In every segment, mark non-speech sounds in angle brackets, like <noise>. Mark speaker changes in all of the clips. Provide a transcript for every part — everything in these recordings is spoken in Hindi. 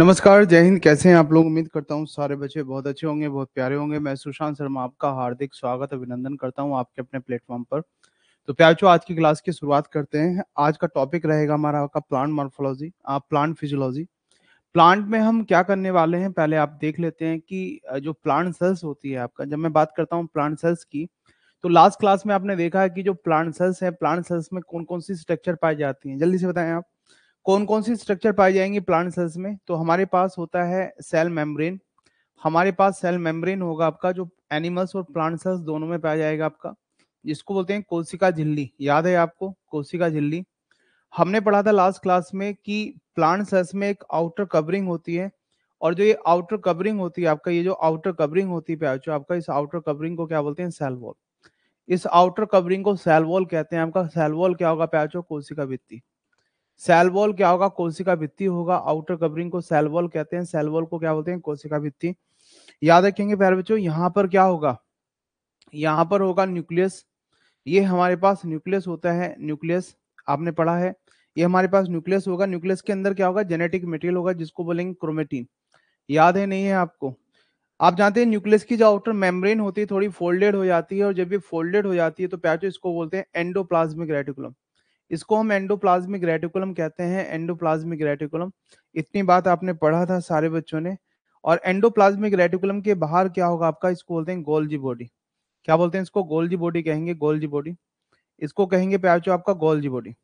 Speaker 1: नमस्कार जय हिंद कैसे हैं आप लोग उम्मीद करता हूँ सारे बच्चे बहुत अच्छे होंगे बहुत प्यारे होंगे मैं सुशांत शर्मा आपका हार्दिक स्वागत अभिनंदन करता हूँ आपके अपने प्लेटफॉर्म पर तो प्याचो आज की क्लास की शुरुआत करते हैं आज का टॉपिक रहेगा हमारा आपका प्लांट मॉर्फोलॉजी आप प्लांट फिजियोलॉजी प्लांट में हम क्या करने वाले हैं पहले आप देख लेते हैं कि जो प्लांट सेल्स होती है आपका जब मैं बात करता हूँ प्लांट सेल्स की तो लास्ट क्लास में आपने देखा है कि जो प्लांट सेल्स है प्लांट सेल्स में कौन कौन सी स्ट्रक्चर पाई जाती है जल्दी से बताएं आप कौन कौन सी स्ट्रक्चर पाए जाएंगे प्लांट सेल्स में तो हमारे पास होता है सेल मेम्ब्रेन हमारे पास सेल मेम्ब्रेन होगा आपका जो एनिमल्स और प्लांट सेल्स दोनों में पाया जाएगा आपका जिसको बोलते हैं कोशिका झिल्ली याद है आपको कोशिका झिल्ली हमने पढ़ा था लास्ट क्लास में कि प्लांट सेल्स में एक आउटर कवरिंग होती है और जो ये आउटर कवरिंग होती है आपका ये जो आउटर कवरिंग होती है प्याचो आपका इस आउटर कवरिंग को क्या बोलते हैं सेल वॉल इस आउटर कवरिंग को सेल वॉल कहते हैं आपका सेल वॉल क्या होगा प्याचो कोशिका भित्ती सेल वॉल क्या होगा कोशिका भित्ति होगा आउटर कवरिंग को सेल वॉल कहते हैं सेल वॉल को क्या बोलते हैं कोशिका भित्ति याद रखेंगे प्यारे बच्चों यहाँ पर क्या होगा यहाँ पर होगा न्यूक्लियस ये हमारे पास न्यूक्लियस होता है न्यूक्लियस आपने पढ़ा है ये हमारे पास न्यूक्लियस होगा न्यूक्लियस के अंदर क्या होगा जेनेटिक मेटेरियल होगा जिसको बोलेंगे क्रोमेटिन याद है नहीं है आपको आप जानते हैं न्यूक्लियस की जो आउटर मेम्ब्रेन होती है थोड़ी फोल्डेड हो जाती है और जब ये फोल्डेड हो जाती है तो प्याचो इसको बोलते हैं एंडोप्लाज्मिक रेटिकुलम इसको हम एंडोप्लाज्मिक रेटिकुलम कहते हैं एंडोप्लाज्मिक रेटिकुलम इतनी बात आपने पढ़ा था सारे बच्चों ने और एंडोप्लाज्मिक रेटिकुलम के बाहर क्या होगा आपका इसको बोलते हैं गोल्जी बॉडी क्या बोलते हैं इसको गोल्जी बॉडी कहेंगे गोल्जी बॉडी इसको कहेंगे प्याचो आपका गोल्जी बॉडी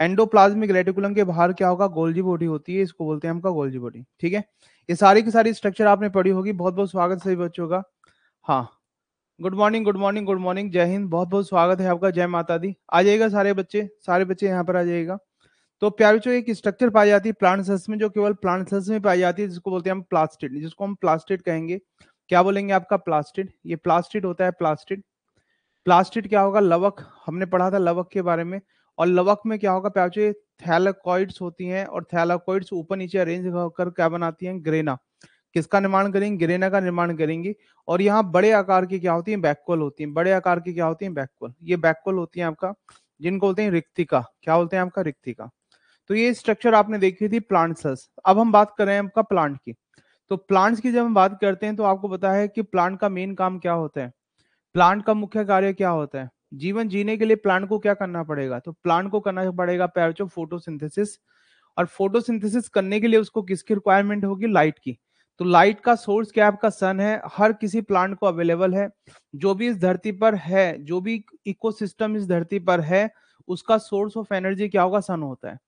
Speaker 1: एंडोप्लाज्मिक रेटिकुलम के बाहर क्या होगा गोल्जी बॉडी होती है इसको बोलते हैं आपका गोल्जी बॉडी ठीक है ये सारी की सारी स्ट्रक्चर आपने पढ़ी होगी बहुत बहुत स्वागत सभी बच्चों का हाँ good morning good morning good morning जय हिंद बहुत बहुत स्वागत है आपका जय माता दी आ जाएगा सारे बच्चे सारे बच्चे यहाँ पर आ जाएगा तो प्यार बच्चों एक स्ट्रक्चर पाई जाती है प्लांट सेल्स में जो केवल प्लांट सेल्स में पाई जाती है जिसको बोलते हैं हम प्लास्टिड जिसको हम प्लास्टिड कहेंगे क्या बोलेंगे आपका प्लास्टिड ये प्लास्टिड होता है प्लास्टिड प्लास्टिड क्या होगा लवक हमने पढ़ा था लवक के बारे में और लवक में क्या होगा प्यार बच्चों थैलाकॉइड्स होती हैं और थैलाकॉइड्स ऊपर नीचे अरेंज होकर क्या बनाती हैं ग्रेना किसका निर्माण करेंगे गिरेना का निर्माण करेंगे और यहाँ बड़े आकार की क्या होती है बैकवल होती है बड़े आकार की क्या होती है बैककोल ये बैकवल होती है आपका जिनको बोलते हैं रिक्तिका क्या बोलते हैं आपका रिक्तिका तो ये स्ट्रक्चर आपने देखी थी प्लांट सेल्स अब हम बात कर रहे हैं आपका प्लांट की तो प्लांट्स की जब हम बात करते हैं तो आपको पता है कि प्लांट का मेन काम क्या होता है प्लांट का मुख्य कार्य क्या होता है जीवन जीने के लिए प्लांट को क्या करना पड़ेगा तो प्लांट को करना पड़ेगा पैरचो तो फोटोसिंथेसिस और फोटोसिंथेसिस करने के लिए उसको किसकी रिक्वायरमेंट होगी लाइट की तो लाइट का सोर्स क्या आपका सन है हर किसी प्लांट को अवेलेबल है जो भी इस धरती पर है जो भी इकोसिस्टम इस धरती पर है उसका सोर्स ऑफ एनर्जी क्या होगा सन होता है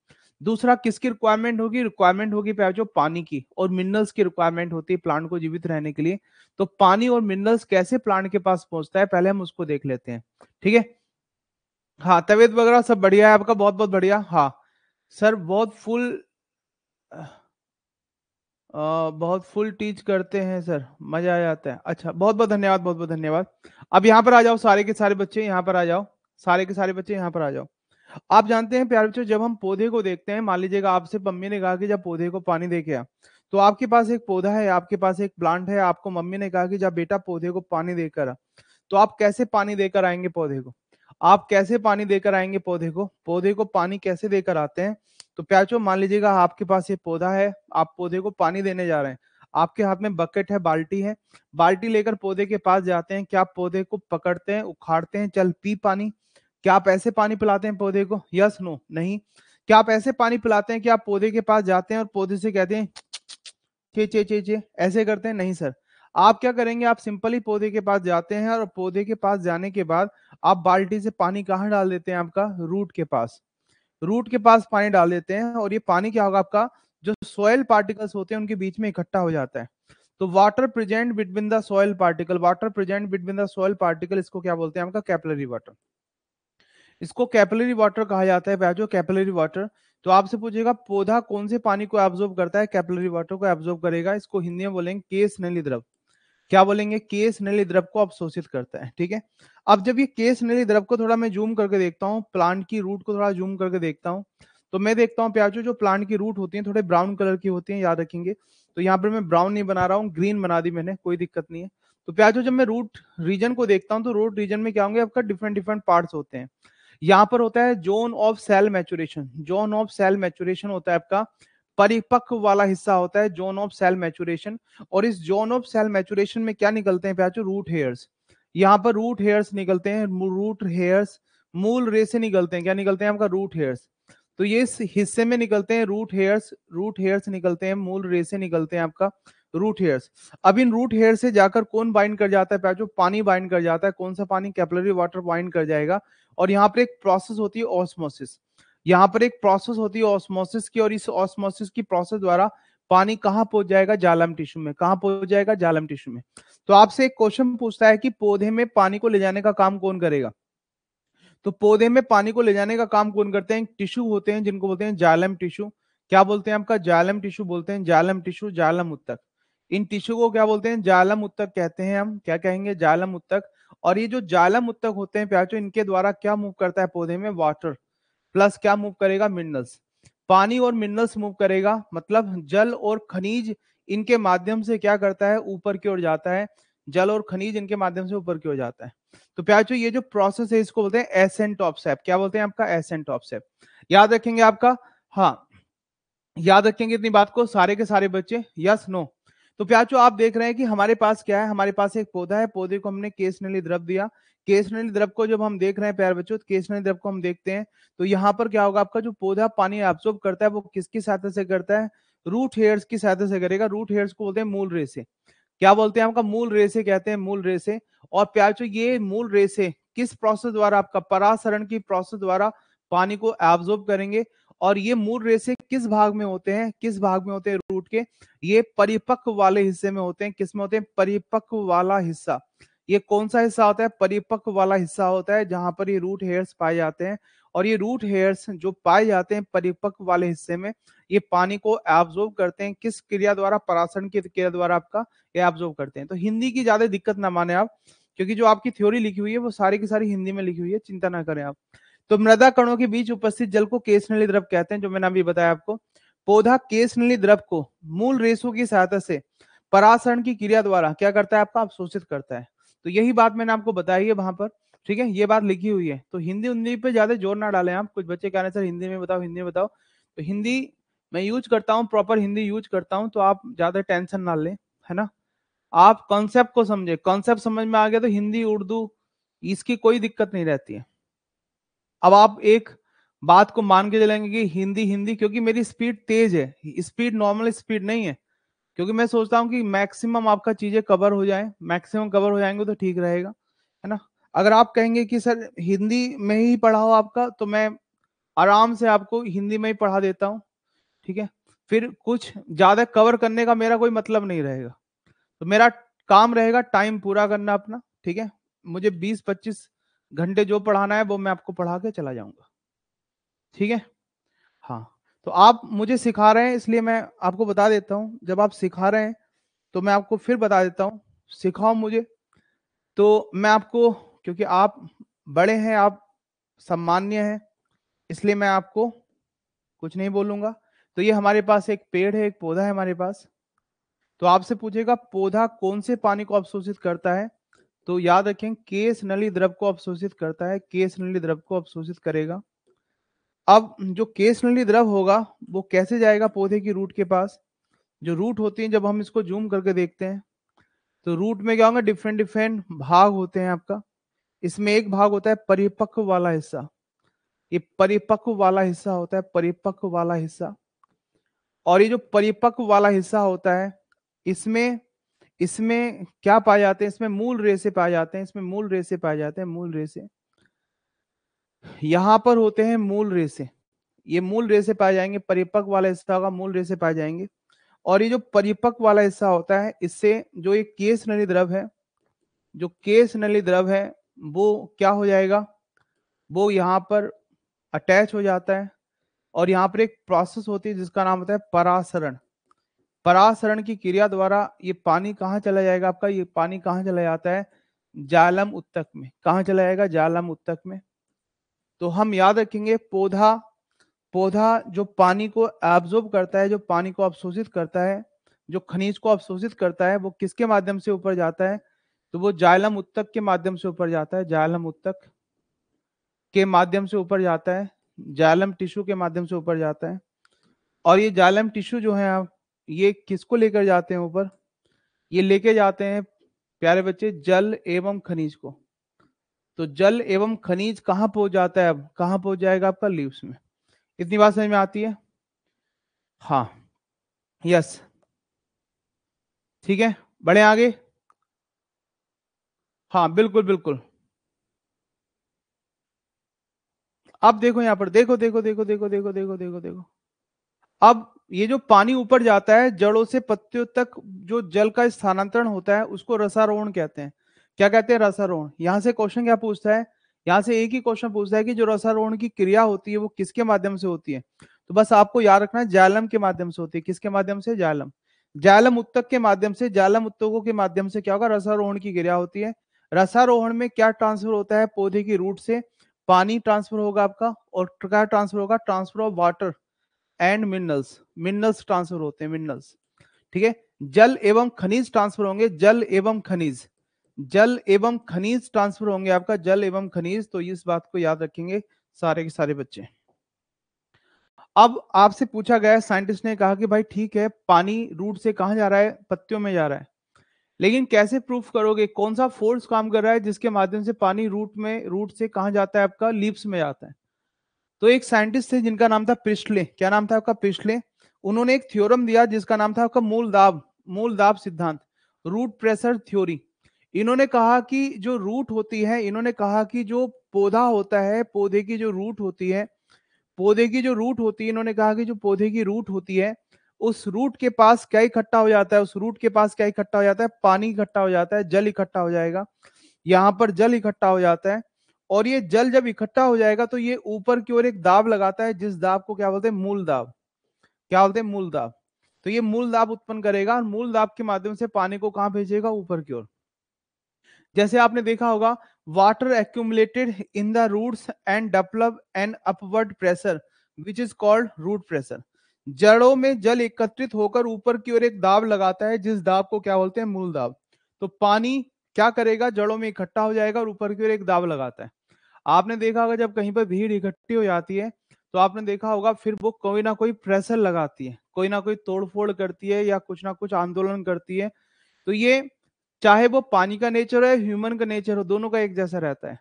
Speaker 1: दूसरा किसकी रिक्वायरमेंट होगी रिक्वायरमेंट होगी जो पानी की और मिनरल्स की रिक्वायरमेंट होती है प्लांट को जीवित रहने के लिए तो पानी और मिनरल्स कैसे प्लांट के पास पहुंचता है पहले हम उसको देख लेते हैं ठीक है हाँ तबियत वगैरह सब बढ़िया है आपका बहुत बहुत बढ़िया हाँ सर बहुत फुल बहुत फुल टीच करते हैं सर मजा आ जाता है अच्छा बहुत बहुत धन्यवाद बहुत बहुत धन्यवाद अब यहाँ पर आ जाओ सारे के सारे बच्चे यहाँ पर आ जाओ सारे के सारे बच्चे यहाँ पर आ जाओ आप जानते हैं प्यारे बच्चों जब हम पौधे को देखते हैं मान लीजिएगा आपसे मम्मी ने कहा कि जब पौधे को पानी दे के आ तो आपके पास एक पौधा है आपके पास एक प्लांट है आपको मम्मी ने कहा कि जब बेटा पौधे को पानी देकर आ तो आप कैसे पानी देकर आएंगे पौधे को आप कैसे पानी देकर आएंगे पौधे को पौधे को पानी कैसे देकर आते हैं तो प्याचो मान लीजिएगा आपके पास ये पौधा है आप पौधे को पानी देने जा रहे हैं आपके हाथ में बकेट है बाल्टी है बाल्टी लेकर पौधे के पास जाते हैं क्या आप पौधे को पकड़ते हैं उखाड़ते हैं चल पी पानी क्या आप ऐसे पानी पिलाते हैं पौधे को यस नो नहीं क्या आप ऐसे पानी पिलाते हैं कि आप पौधे के पास जाते हैं और पौधे से कहते हैं चे चे चे चे ऐसे करते हैं नहीं सर आप क्या करेंगे आप सिंपली पौधे के पास जाते हैं और पौधे के पास जाने के बाद आप बाल्टी से पानी कहाँ डाल देते हैं आपका रूट के पास रूट के पास पानी डाल देते हैं और ये पानी क्या होगा आपका जो सॉयल पार्टिकल्स होते हैं उनके बीच में इकट्ठा हो जाता है तो water present between the soil particle water present between the soil particle इसको क्या बोलते हैं आपका कैपलरी वाटर इसको कैपलरी वाटर कहा जाता है जो कैपलरी वाटर तो आपसे पूछेगा पौधा कौन से पानी को एब्जॉर्ब करता है कैपलरी वाटर को एब्जॉर्ब करेगा इसको हिंदी में बोलेंगे केस नली द्रव क्या बोलेंगे केस नली द्रव को अवशोषित करता है ठीक है अब जब ये केस नली द्रव को थोड़ा मैं जूम करके देखता हूँ प्लांट की रूट को थोड़ा जूम करके देखता हूँ तो मैं देखता हूँ प्याजो जो प्लांट की रूट होती है थोड़े ब्राउन कलर की होती है याद रखेंगे तो यहाँ पर मैं ब्राउन नहीं बना रहा हूँ ग्रीन बना दी मैंने कोई दिक्कत नहीं है तो प्याजो जब मैं रूट रीजन को देखता हूँ तो रूट रीजन में क्या होंगे आपका डिफरेंट डिफरेंट पार्ट होते हैं यहाँ पर होता है zone of cell maturation zone of cell maturation होता है आपका परिपक्व वाला हिस्सा होता है जोन ऑफ सेल मैचुरेशन और इस जोन ऑफ सेल मैचुरेशन में क्या निकलते हैं प्याचो रूट हेयर्स यहाँ पर रूट हेयर्स निकलते हैं रूट हेयर्स मूल रे से निकलते हैं क्या निकलते हैं आपका रूट हेयर्स तो ये इस हिस्से में निकलते हैं रूट हेयर्स रूट हेयर्स निकलते हैं मूल रे से निकलते हैं आपका रूट हेयर्स अब इन रूट हेयर से जाकर कौन बाइंड कर जाता है प्याचो पानी बाइंड कर जाता है कौन सा पानी कैपलरी वाटर बाइंड कर जाएगा और यहाँ पर एक प्रोसेस होती है ऑस्मोसिस यहाँ पर एक प्रोसेस होती है ऑस्मोसिस की और इस ऑस्मोसिस की प्रोसेस द्वारा पानी कहाँ पहुंच जाएगा जालम टिश्यू में कहाँ पहुंच जाएगा जालम टिश्यू में तो आपसे एक क्वेश्चन पूछता है कि पौधे में पानी को ले जाने का काम कौन करेगा तो पौधे में पानी को ले जाने का काम कौन करते हैं टिश्यू होते हैं जिनको बोलते हैं जालम टिश्यू क्या बोलते हैं आपका जालम टिश्यू बोलते हैं जालम टिश्यू जालम उत्तक इन टिश्यू को क्या बोलते हैं जालम उत्तक कहते हैं हम क्या कहेंगे जालम उत्तक और ये जो जालम उत्तक होते हैं प्याचो इनके द्वारा क्या मूव करता है पौधे में वाटर प्लस क्या मूव करेगा मिनरल्स पानी और मिनरल्स मूव करेगा मतलब जल और खनिज इनके माध्यम से क्या करता है ऊपर की ओर जाता है जल और खनिज इनके माध्यम से ऊपर की ओर जाता है तो प्याचो ये जो प्रोसेस है इसको बोलते हैं एसेंट ऑफसेप क्या बोलते हैं आपका एसेंट ऑफसेप याद रखेंगे आपका हाँ याद रखेंगे इतनी बात को सारे के सारे बच्चे यस नो तो प्याचो आप देख रहे हैं कि हमारे पास क्या है हमारे पास एक पौधा है पौधे को हमने केसनली द्रव दिया केसनली द्रव को जब हम देख रहे हैं प्यार बच्चों तो केसनली द्रव को हम देखते हैं तो यहाँ पर क्या होगा आपका जो पौधा पानी एब्सॉर्ब करता है वो किसकी सहायता से करता है रूट हेयर्स की सहायता से करेगा रूट हेयर्स को बोलते हैं मूल रेसे क्या बोलते हैं आपका मूल रेसे कहते हैं मूल रेसे और प्याचो ये मूल रेसे किस प्रोसेस द्वारा आपका परासरण की प्रोसेस द्वारा पानी को एब्जॉर्ब करेंगे और ये मूल रेसे किस भाग में होते हैं किस भाग में होते हैं रूट के ये परिपक्व वाले हिस्से में होते हैं किस में होते हैं परिपक्व वाला हिस्सा ये कौन सा हिस्सा होता है परिपक्व वाला हिस्सा होता है जहां पर ये रूट हेयर्स पाए जाते हैं और ये रूट हेयर्स जो पाए जाते हैं परिपक्व वाले हिस्से में ये पानी को एब्जॉर्व करते हैं किस क्रिया द्वारा परासरण की क्रिया द्वारा आपका ये एब्जॉर्व करते हैं तो हिंदी की ज्यादा दिक्कत ना माने आप क्योंकि जो आपकी थ्योरी लिखी हुई है वो सारी की सारी हिंदी में लिखी हुई है चिंता ना करें आप तो मृदा कणों के बीच उपस्थित जल को नली द्रव कहते हैं जो मैंने अभी बताया आपको पौधा नली द्रव को मूल रेशों की सहायता से परासरण की क्रिया द्वारा क्या करता है आपका अवशोषित करता है तो यही बात मैंने आपको बताई है वहां पर ठीक है ये बात लिखी हुई है तो हिंदी उन्दी पे ज्यादा जोर ना डालें आप कुछ बच्चे कह रहे हैं सर हिंदी में बताओ हिंदी में बताओ तो हिंदी मैं यूज करता हूँ प्रॉपर हिंदी यूज करता हूँ तो आप ज्यादा टेंशन ना लें है ना आप कॉन्सेप्ट को समझे कॉन्सेप्ट समझ में आ गया तो हिंदी उर्दू इसकी कोई दिक्कत नहीं रहती है अब आप एक बात को मान के चलेंगे कि हिंदी हिंदी क्योंकि मेरी स्पीड तेज है स्पीड नॉर्मल स्पीड नहीं है क्योंकि मैं सोचता हूँ कि मैक्सिमम आपका चीजें कवर हो जाए मैक्सिमम कवर हो जाएंगे तो ठीक रहेगा है ना अगर आप कहेंगे कि सर हिंदी में ही पढ़ाओ आपका तो मैं आराम से आपको हिंदी में ही पढ़ा देता हूँ ठीक है फिर कुछ ज्यादा कवर करने का मेरा कोई मतलब नहीं रहेगा तो मेरा काम रहेगा टाइम पूरा करना अपना ठीक है मुझे बीस पच्चीस घंटे जो पढ़ाना है वो मैं आपको पढ़ा के चला जाऊंगा ठीक है हाँ तो आप मुझे सिखा रहे हैं इसलिए मैं आपको बता देता हूँ जब आप सिखा रहे हैं तो मैं आपको फिर बता देता हूँ सिखाओ मुझे तो मैं आपको क्योंकि आप बड़े हैं आप सम्मान्य हैं इसलिए मैं आपको कुछ नहीं बोलूंगा तो ये हमारे पास एक पेड़ है एक पौधा है हमारे पास तो आपसे पूछेगा पौधा कौन से पानी को अवशोषित करता है तो याद रखें केस नली द्रव को अवशोषित करता है केस नली द्रव को अवशोषित करेगा अब जो केस नली द्रव होगा वो कैसे जाएगा पौधे की रूट के पास जो रूट होती है जब हम इसको जूम करके देखते हैं तो रूट में क्या होंगे डिफरेंट डिफरेंट भाग होते हैं आपका इसमें एक भाग होता है परिपक्व वाला हिस्सा ये परिपक्व वाला हिस्सा होता है परिपक्व वाला हिस्सा और ये जो परिपक्व वाला हिस्सा होता है इसमें इसमें क्या पाए जाते हैं इसमें मूल रेसे पाए जाते हैं इसमें मूल रेसे पाए जाते हैं मूल रेसे यहां पर होते हैं मूल रेसे ये मूल रेसे पाए जाएंगे परिपक वाला हिस्सा होगा मूल रेसे पाए जाएंगे और ये जो परिपक वाला हिस्सा होता है इससे जो ये केस नली द्रव है जो केस नली द्रव है वो क्या हो जाएगा वो यहाँ पर अटैच हो जाता है और यहाँ पर एक प्रोसेस होती है जिसका नाम होता है परासरण परासरण की क्रिया द्वारा ये पानी कहाँ चला जाएगा आपका ये पानी कहाँ चला जाता है जालम उत्तक में कहाँ चला जाएगा जालम उत्तक में तो हम याद रखेंगे पौधा पौधा जो पानी को एब्जॉर्ब करता है जो पानी को अवशोषित करता है जो खनिज को अवशोषित करता है वो किसके माध्यम से ऊपर जाता है तो वो जालम उत्तक के माध्यम से ऊपर जाता है जालम उत्तक के माध्यम से ऊपर जाता है जालम टिश्यू के माध्यम से ऊपर जाता है और ये जालम टिश्यू जो है आप ये किसको लेकर जाते हैं ऊपर ये लेके जाते हैं प्यारे बच्चे जल एवं खनिज को तो जल एवं खनिज कहां पहुंच जाता है अब कहां पहुंच जाएगा आपका लीव्स में इतनी बात समझ में आती है हाँ यस ठीक है बढ़े आगे हाँ बिल्कुल बिल्कुल अब देखो यहां पर देखो देखो देखो देखो देखो देखो देखो देखो अब ये जो पानी ऊपर जाता है जड़ों से पत्तियों तक जो जल का स्थानांतरण होता है उसको रसारोहण कहते हैं क्या कहते हैं रसारोहण यहाँ से क्वेश्चन क्या पूछता है यहाँ से एक ही क्वेश्चन पूछता है कि जो रसारोहण की क्रिया होती है वो किसके माध्यम से होती है तो बस आपको याद रखना है जालम के माध्यम से होती है किसके माध्यम से जालम जालम उत्तक के माध्यम से जालम उत्तकों के माध्यम से क्या होगा रसारोहण की क्रिया होती है रसारोहण में क्या ट्रांसफर होता है पौधे की रूट से पानी ट्रांसफर होगा आपका और क्या ट्रांसफर होगा transfer of water and minerals minerals transfer होते हैं मिनरल्स ठीक है जल एवं खनिज ट्रांसफर होंगे जल एवं खनिज जल एवं खनिज ट्रांसफर होंगे आपका जल एवं खनिज तो इस बात को याद रखेंगे सारे के सारे बच्चे अब आपसे पूछा गया साइंटिस्ट ने कहा कि भाई ठीक है पानी रूट से कहा जा रहा है पत्तियों में जा रहा है लेकिन कैसे प्रूफ करोगे कौन सा फोर्स काम कर रहा है जिसके माध्यम से पानी रूट में रूट से कहा जाता है आपका लीव्स में जाता है तो एक साइंटिस्ट थे जिनका नाम था पिछले क्या नाम था आपका पिछले उन्होंने एक थ्योरम दिया जिसका नाम था आपका मूल दाब मूल दाब सिद्धांत रूट प्रेशर थ्योरी इन्होंने कहा कि जो रूट होती है इन्होंने कहा कि जो पौधा होता है पौधे की जो रूट होती है पौधे की जो रूट होती है इन्होंने कहा कि जो पौधे की रूट होती है उस रूट के पास क्या इकट्ठा हो जाता है उस रूट के पास क्या इकट्ठा हो जाता है पानी इकट्ठा हो जाता है जल इकट्ठा हो जाएगा यहाँ पर जल इकट्ठा हो जाता है और ये जल जब इकट्ठा हो जाएगा तो ये ऊपर की ओर एक दाब लगाता है जिस दाब को क्या बोलते हैं मूल दाब क्या बोलते हैं मूल दाब तो ये मूल दाब उत्पन्न करेगा और मूल दाब के माध्यम से पानी को कहा भेजेगा ऊपर की ओर जैसे आपने देखा होगा water accumulated in the roots and develop and upward pressure which is called root pressure जड़ों में जल एकत्रित होकर ऊपर की ओर एक दाब लगाता है जिस दाब को क्या बोलते हैं मूल दाब तो पानी क्या करेगा जड़ों में इकट्ठा हो जाएगा और ऊपर की ओर एक दाब लगाता है आपने देखा होगा जब कहीं पर भीड़ इकट्ठी हो जाती है तो आपने देखा होगा फिर वो कोई ना कोई प्रेशर लगाती है कोई ना कोई तोड़फोड़ करती है या कुछ ना कुछ आंदोलन करती है तो ये चाहे वो पानी का नेचर है ह्यूमन का नेचर हो दोनों का एक जैसा रहता है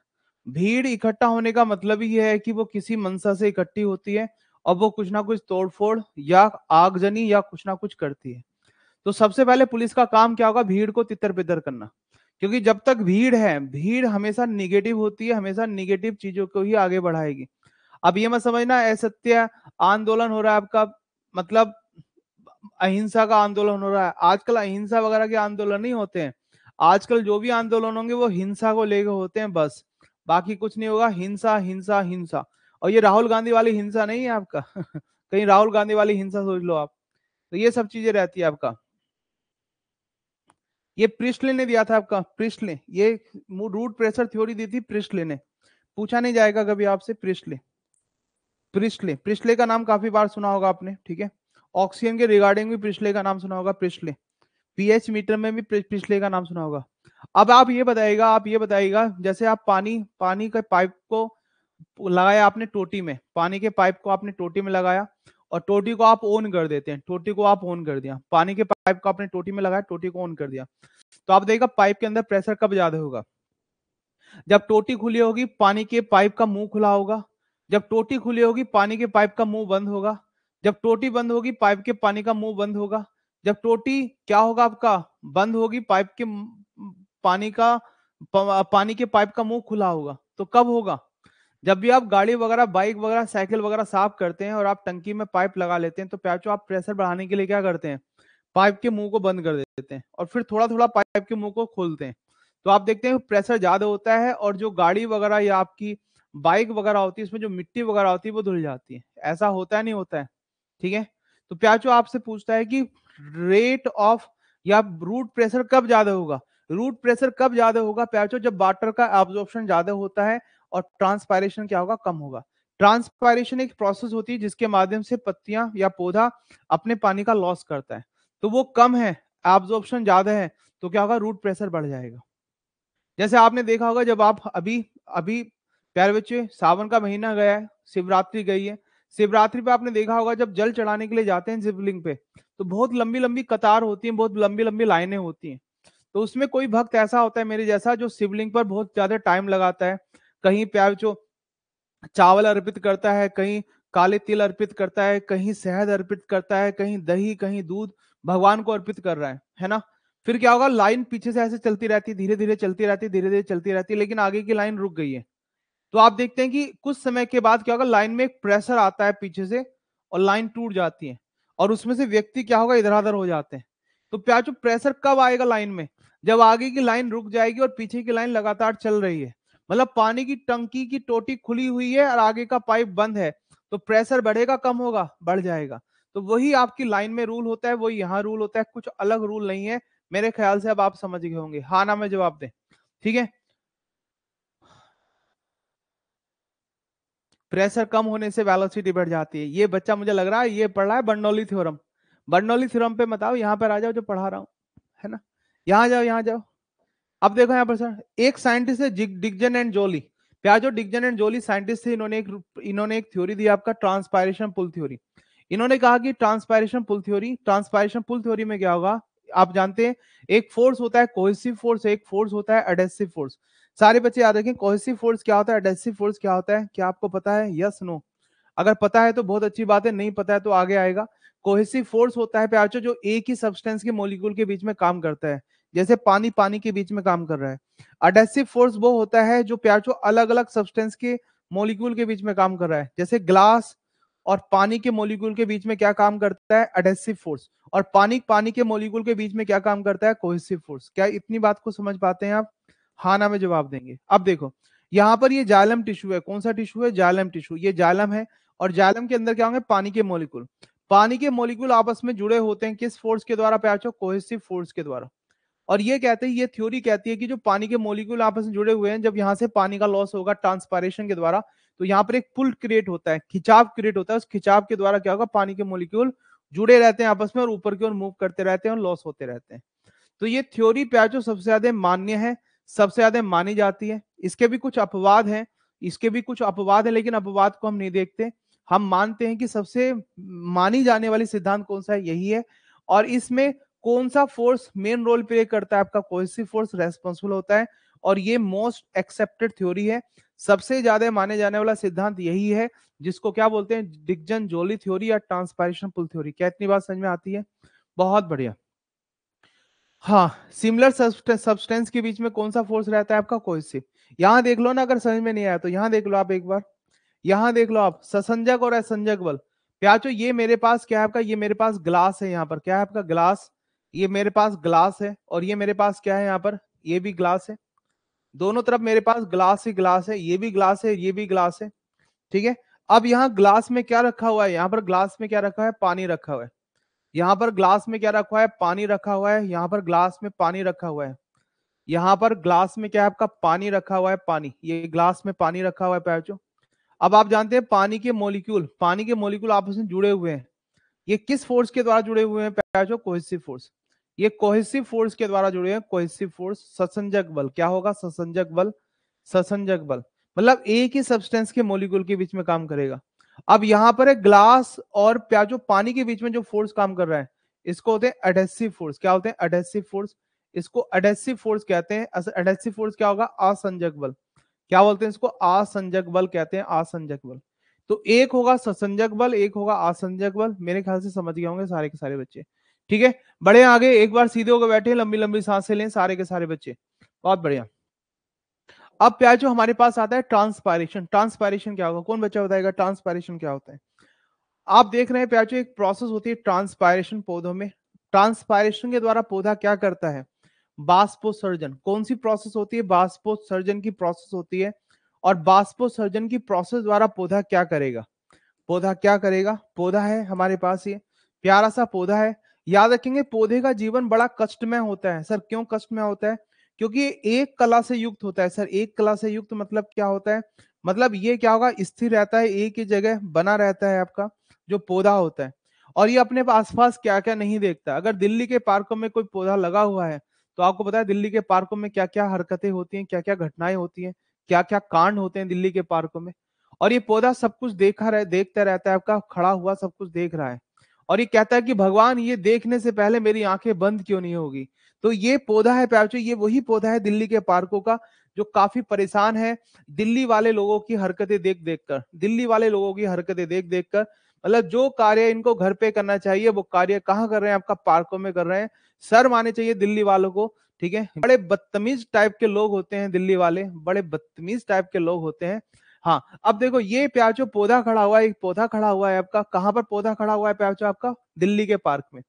Speaker 1: भीड़ इकट्ठा होने का मतलब ही है कि वो किसी मनसा से इकट्ठी होती है और वो कुछ ना कुछ तोड़फोड़ या आगजनी या कुछ ना कुछ करती है तो सबसे पहले पुलिस का काम क्या होगा भीड़ को तितर बितर करना क्योंकि जब तक भीड़ है भीड़ हमेशा निगेटिव होती है हमेशा निगेटिव चीजों को ही आगे बढ़ाएगी अब ये मत समझना असत्य आंदोलन हो रहा है आपका मतलब अहिंसा का आंदोलन हो रहा है आजकल अहिंसा वगैरह के आंदोलन नहीं होते हैं आजकल जो भी आंदोलन होंगे वो हिंसा को लेकर होते हैं बस बाकी कुछ नहीं होगा हिंसा हिंसा हिंसा और ये राहुल गांधी वाली हिंसा नहीं है आपका <laughs> कहीं राहुल गांधी वाली हिंसा सोच लो आप तो ये सब चीजें रहती है आपका ये प्रिस्टले ने दिया था आपका प्रिस्टले ये रूट प्रेशर थ्योरी दी थी प्रिस्टले ने पूछा नहीं जाएगा कभी आपसे प्रिस्टले प्रिस्टले प्रिस्टले का नाम काफी बार सुना होगा आपने ठीक है ऑक्सीजन के रिगार्डिंग भी प्रिस्टले का नाम सुना होगा प्रिस्टले पीएच मीटर में भी पिछले का नाम सुना होगा अब आप ये बताइएगा आप ये बताइएगा जैसे आप पानी पानी के पाइप को लगाया आपने टोटी में पानी के पाइप को आपने टोटी में लगाया और टोटी को आप ऑन कर देते हैं टोटी को आप ऑन कर दिया पानी के पाइप को आपने टोटी में लगाया टोटी को ऑन कर दिया तो आप देखिएगा पाइप के अंदर प्रेशर कब ज्यादा होगा जब टोटी खुली होगी पानी के पाइप का मुंह खुला होगा जब टोटी खुली होगी पानी के पाइप का मुंह बंद होगा जब टोटी बंद होगी पाइप के पानी का मुंह बंद होगा जब टोटी क्या होगा आपका बंद होगी पाइप के पानी का पानी के पाइप का मुंह खुला होगा तो कब होगा जब भी आप गाड़ी वगैरह बाइक वगैरह साइकिल वगैरह साफ करते हैं और आप टंकी में पाइप लगा लेते हैं तो प्याचो आप प्रेशर बढ़ाने के लिए क्या करते हैं पाइप के मुंह को बंद कर देते हैं और फिर थोड़ा थोड़ा पाइप के मुंह को खोलते हैं तो आप देखते हैं प्रेशर ज्यादा होता है और जो गाड़ी वगैरह या आपकी बाइक वगैरह होती है उसमें जो मिट्टी वगैरह होती है वो धुल जाती है ऐसा होता है नहीं होता है ठीक है तो प्याचो आपसे पूछता है कि रेट ऑफ या रूट प्रेशर कब ज्यादा होगा रूट प्रेशर कब ज्यादा होगा प्याचो जब वाटर का एब्जॉर्प्शन ज्यादा होता है और ट्रांसपायरेशन क्या होगा कम होगा ट्रांसपायरेशन एक प्रोसेस होती है जिसके माध्यम से पत्तियां या पौधा अपने पानी का लॉस करता है तो वो कम है एब्जॉर्प्शन ज्यादा है तो क्या होगा रूट प्रेशर बढ़ जाएगा जैसे आपने देखा होगा जब आप अभी अभी प्यारे बच्चे सावन का महीना गया है शिवरात्रि गई है शिवरात्रि पे आपने देखा होगा जब जल चढ़ाने के लिए जाते हैं शिवलिंग पे तो बहुत लंबी लंबी कतार होती है बहुत लंबी लंबी लाइनें होती हैं तो उसमें कोई भक्त ऐसा होता है मेरे जैसा जो शिवलिंग पर बहुत ज्यादा टाइम लगाता है कहीं प्याज जो चावल अर्पित करता है कहीं काले तिल अर्पित करता है कहीं शहद अर्पित करता है कहीं दही कहीं दूध भगवान को अर्पित कर रहा है है ना फिर क्या होगा लाइन पीछे से ऐसे चलती रहती धीरे धीरे चलती रहती धीरे धीरे चलती रहती लेकिन आगे की लाइन रुक गई है तो आप देखते हैं कि कुछ समय के बाद क्या होगा लाइन में एक प्रेशर आता है पीछे से और लाइन टूट जाती है और उसमें से व्यक्ति क्या होगा इधर उधर हो जाते हैं तो प्याचो प्रेशर कब आएगा लाइन में जब आगे की लाइन रुक जाएगी और पीछे की लाइन लगातार चल रही है मतलब पानी की टंकी की टोटी खुली हुई है और आगे का पाइप बंद है तो प्रेशर बढ़ेगा कम होगा बढ़ जाएगा तो वही आपकी लाइन में रूल होता है वही यहाँ रूल होता है कुछ अलग रूल नहीं है मेरे ख्याल से अब आप समझ गए होंगे हाँ ना मैं जवाब दें ठीक है प्रेशर कम होने से वेलोसिटी बढ़ जाती है ये बच्चा मुझे लग रहा है ये पढ़ रहा है बर्नौली थ्योरम बर्नौली थ्योरम पे बताओ यहाँ पर आ जाओ जो पढ़ा रहा हूँ है ना यहाँ जाओ यहाँ जाओ अब देखो यहाँ पर सर एक साइंटिस्ट है डिगजन एंड जोली प्याजो डिगजन एंड जोली साइंटिस्ट थे इन्होंने एक इन्होंने एक थ्योरी दी आपका ट्रांसपायरेशन पुल थ्योरी इन्होंने कहा कि transpiration pull theory transpiration pull theory में क्या होगा आप जानते हैं एक फोर्स होता है कोहेसिव फोर्स एक फोर्स होता है एडेसिव फोर्स सारे बच्चे याद रखें कोहेसिव फोर्स क्या होता है एडेसिव फोर्स क्या होता है क्या आपको पता है यस नो अगर पता है तो बहुत अच्छी बात है नहीं पता है तो आगे आएगा कोहेसिव फोर्स होता है प्याचो जो एक ही सब्सटेंस के मोलिक्यूल के बीच में काम करता है जैसे पानी पानी के बीच में काम कर रहा है अडेसिव फोर्स वो होता है जो जो अलग अलग सब्सटेंस के मोलिक्यूल के बीच में काम कर रहा है जैसे ग्लास और पानी के मोलिक्यूल के बीच में क्या काम करता है अडेसिव फोर्स और पानी पानी के मोलिक्यूल के बीच में क्या काम करता है कोहेसिव फोर्स क्या इतनी बात को समझ पाते हैं आप हाना में जवाब देंगे अब देखो यहाँ पर ये जालम टिश्यू है कौन सा टिश्यू है जालम टिश्यू ये जालम है और जालम के अंदर क्या होंगे पानी के मोलिक्यूल पानी के मोलिक्यूल आपस में जुड़े होते हैं किस फोर्स के द्वारा प्याचो कोहेसिव फोर्स के द्वारा और ये कहते हैं ये थ्योरी कहती है कि जो पानी के मोलिक्यूल आपस में जुड़े हुए हैं जब यहाँ से पानी का लॉस होगा ट्रांसपारेशन के द्वारा तो यहाँ पर एक पुल क्रिएट होता है खिंचाव क्रिएट होता है उस खिंचाव के द्वारा क्या होगा पानी के मोलिक्यूल जुड़े रहते हैं आपस में और ऊपर की ओर मूव करते रहते हैं और लॉस होते रहते हैं तो ये थ्योरी प्याचो सबसे ज्यादा मान्य है सबसे ज्यादा मानी जाती है इसके भी कुछ अपवाद हैं इसके भी कुछ अपवाद है लेकिन अपवाद को हम नहीं देखते हम मानते हैं कि सबसे मानी जाने वाली सिद्धांत कौन सा है यही है और इसमें कौन सा फोर्स मेन रोल प्ले करता है आपका कौन सी फोर्स रेस्पॉन्सिबल होता है और ये मोस्ट एक्सेप्टेड थ्योरी है सबसे ज्यादा माने जाने वाला सिद्धांत यही है जिसको क्या बोलते हैं डिगजन जोली थ्योरी या ट्रांसपायरेशन पुल थ्योरी क्या इतनी बात समझ में आती है बहुत बढ़िया हाँ सिमिलर सब्सटेंस के बीच में कौन सा फोर्स रहता है आपका कोहेसिव यहां देख लो ना अगर समझ में नहीं आया तो यहाँ देख लो आप एक बार यहाँ देख लो आप ससंजक और असंजक बल प्याचो ये मेरे पास क्या है आपका ये मेरे पास ग्लास है यहाँ पर क्या है आपका ग्लास ये मेरे पास ग्लास है और ये मेरे पास क्या है यहाँ पर ये भी ग्लास है दोनों तरफ मेरे पास ग्लास ही ग्लास है ये भी ग्लास है ये भी ग्लास है ठीक है अब यहाँ ग्लास में क्या रखा हुआ है यहाँ पर ग्लास में क्या रखा है पानी रखा हुआ है यहाँ पर ग्लास में क्या रखा है पानी रखा हुआ है यहाँ पर ग्लास में पानी रखा हुआ है यहाँ पर ग्लास में क्या है आपका पानी रखा हुआ है पानी ये ग्लास में पानी रखा हुआ है पैचो अब आप जानते हैं पानी के मोलिक्यूल पानी के मोलिक्यूल आपस में जुड़े हुए हैं ये किस फोर्स के द्वारा जुड़े हुए हैं पैचो कोहेसिव फोर्स ये कोहेसिव फोर्स के द्वारा जुड़े हैं कोहेसिव फोर्स ससंजक बल क्या होगा ससंजक बल ससंजक बल मतलब एक ही सब्सटेंस के मोलिकुल के बीच में काम करेगा अब यहां पर है ग्लास और प्याजो पानी के बीच में जो फोर्स काम कर रहा है इसको होते हैं अडेसिव फोर्स क्या होते हैं अडेसिव फोर्स इसको अडेसिव फोर्स कहते हैं अडेसिव फोर्स क्या होगा असंजक बल क्या बोलते हैं इसको असंजक बल कहते हैं असंजक बल तो एक होगा ससंजक बल एक होगा असंजक बल मेरे ख्याल से समझ गए होंगे सारे के सारे बच्चे ठीक है बड़े आगे एक बार सीधे होकर बैठे लंबी लंबी सांस से लें सारे के सारे बच्चे बहुत बढ़िया अब प्याज जो हमारे पास आता है ट्रांसपायरेशन ट्रांसपायरेशन क्या होगा कौन बच्चा बताएगा ट्रांसपायरेशन क्या होता है आप देख रहे हैं प्याज एक प्रोसेस होती है ट्रांसपायरेशन पौधों में ट्रांसपायरेशन के द्वारा पौधा क्या करता है बाष्पोसर्जन कौन सी प्रोसेस होती है बाष्पोसर्जन की प्रोसेस होती है और बाष्पोसर्जन की प्रोसेस द्वारा पौधा क्या करेगा पौधा क्या करेगा पौधा है हमारे पास ये प्यारा सा पौधा है याद रखेंगे पौधे का जीवन बड़ा कष्टमय होता है सर क्यों कष्टमय होता है क्योंकि एक कला से युक्त होता है सर एक कला से युक्त मतलब क्या होता है मतलब ये क्या होगा स्थिर रहता है एक ही जगह बना रहता है आपका जो पौधा होता है और ये अपने आसपास क्या क्या नहीं देखता अगर दिल्ली के पार्कों में कोई पौधा लगा हुआ है तो आपको पता है दिल्ली के पार्कों में क्या क्या हरकतें होती हैं क्या क्या घटनाएं होती हैं क्या क्या कांड होते हैं दिल्ली के पार्कों में और ये पौधा सब कुछ देखा रह देखता रहता है आपका खड़ा हुआ सब कुछ देख रहा है और ये कहता है कि भगवान ये देखने से पहले मेरी आंखें बंद क्यों नहीं होगी तो ये पौधा है प्याचो ये वही पौधा है दिल्ली के पार्कों का जो काफी परेशान है दिल्ली वाले लोगों की हरकतें देख देख कर दिल्ली वाले लोगों की हरकतें देख देख कर मतलब जो कार्य इनको घर पे करना चाहिए वो कार्य कहाँ कर रहे हैं आपका पार्कों में कर रहे हैं सर माने चाहिए दिल्ली वालों को ठीक है बड़े बदतमीज टाइप के लोग होते हैं दिल्ली वाले बड़े बदतमीज टाइप के लोग होते हैं हाँ अब देखो ये प्याचो पौधा खड़ा हुआ है एक पौधा खड़ा हुआ है आपका कहाँ पर पौधा खड़ा हुआ है प्याचो आपका दिल्ली के पार्क में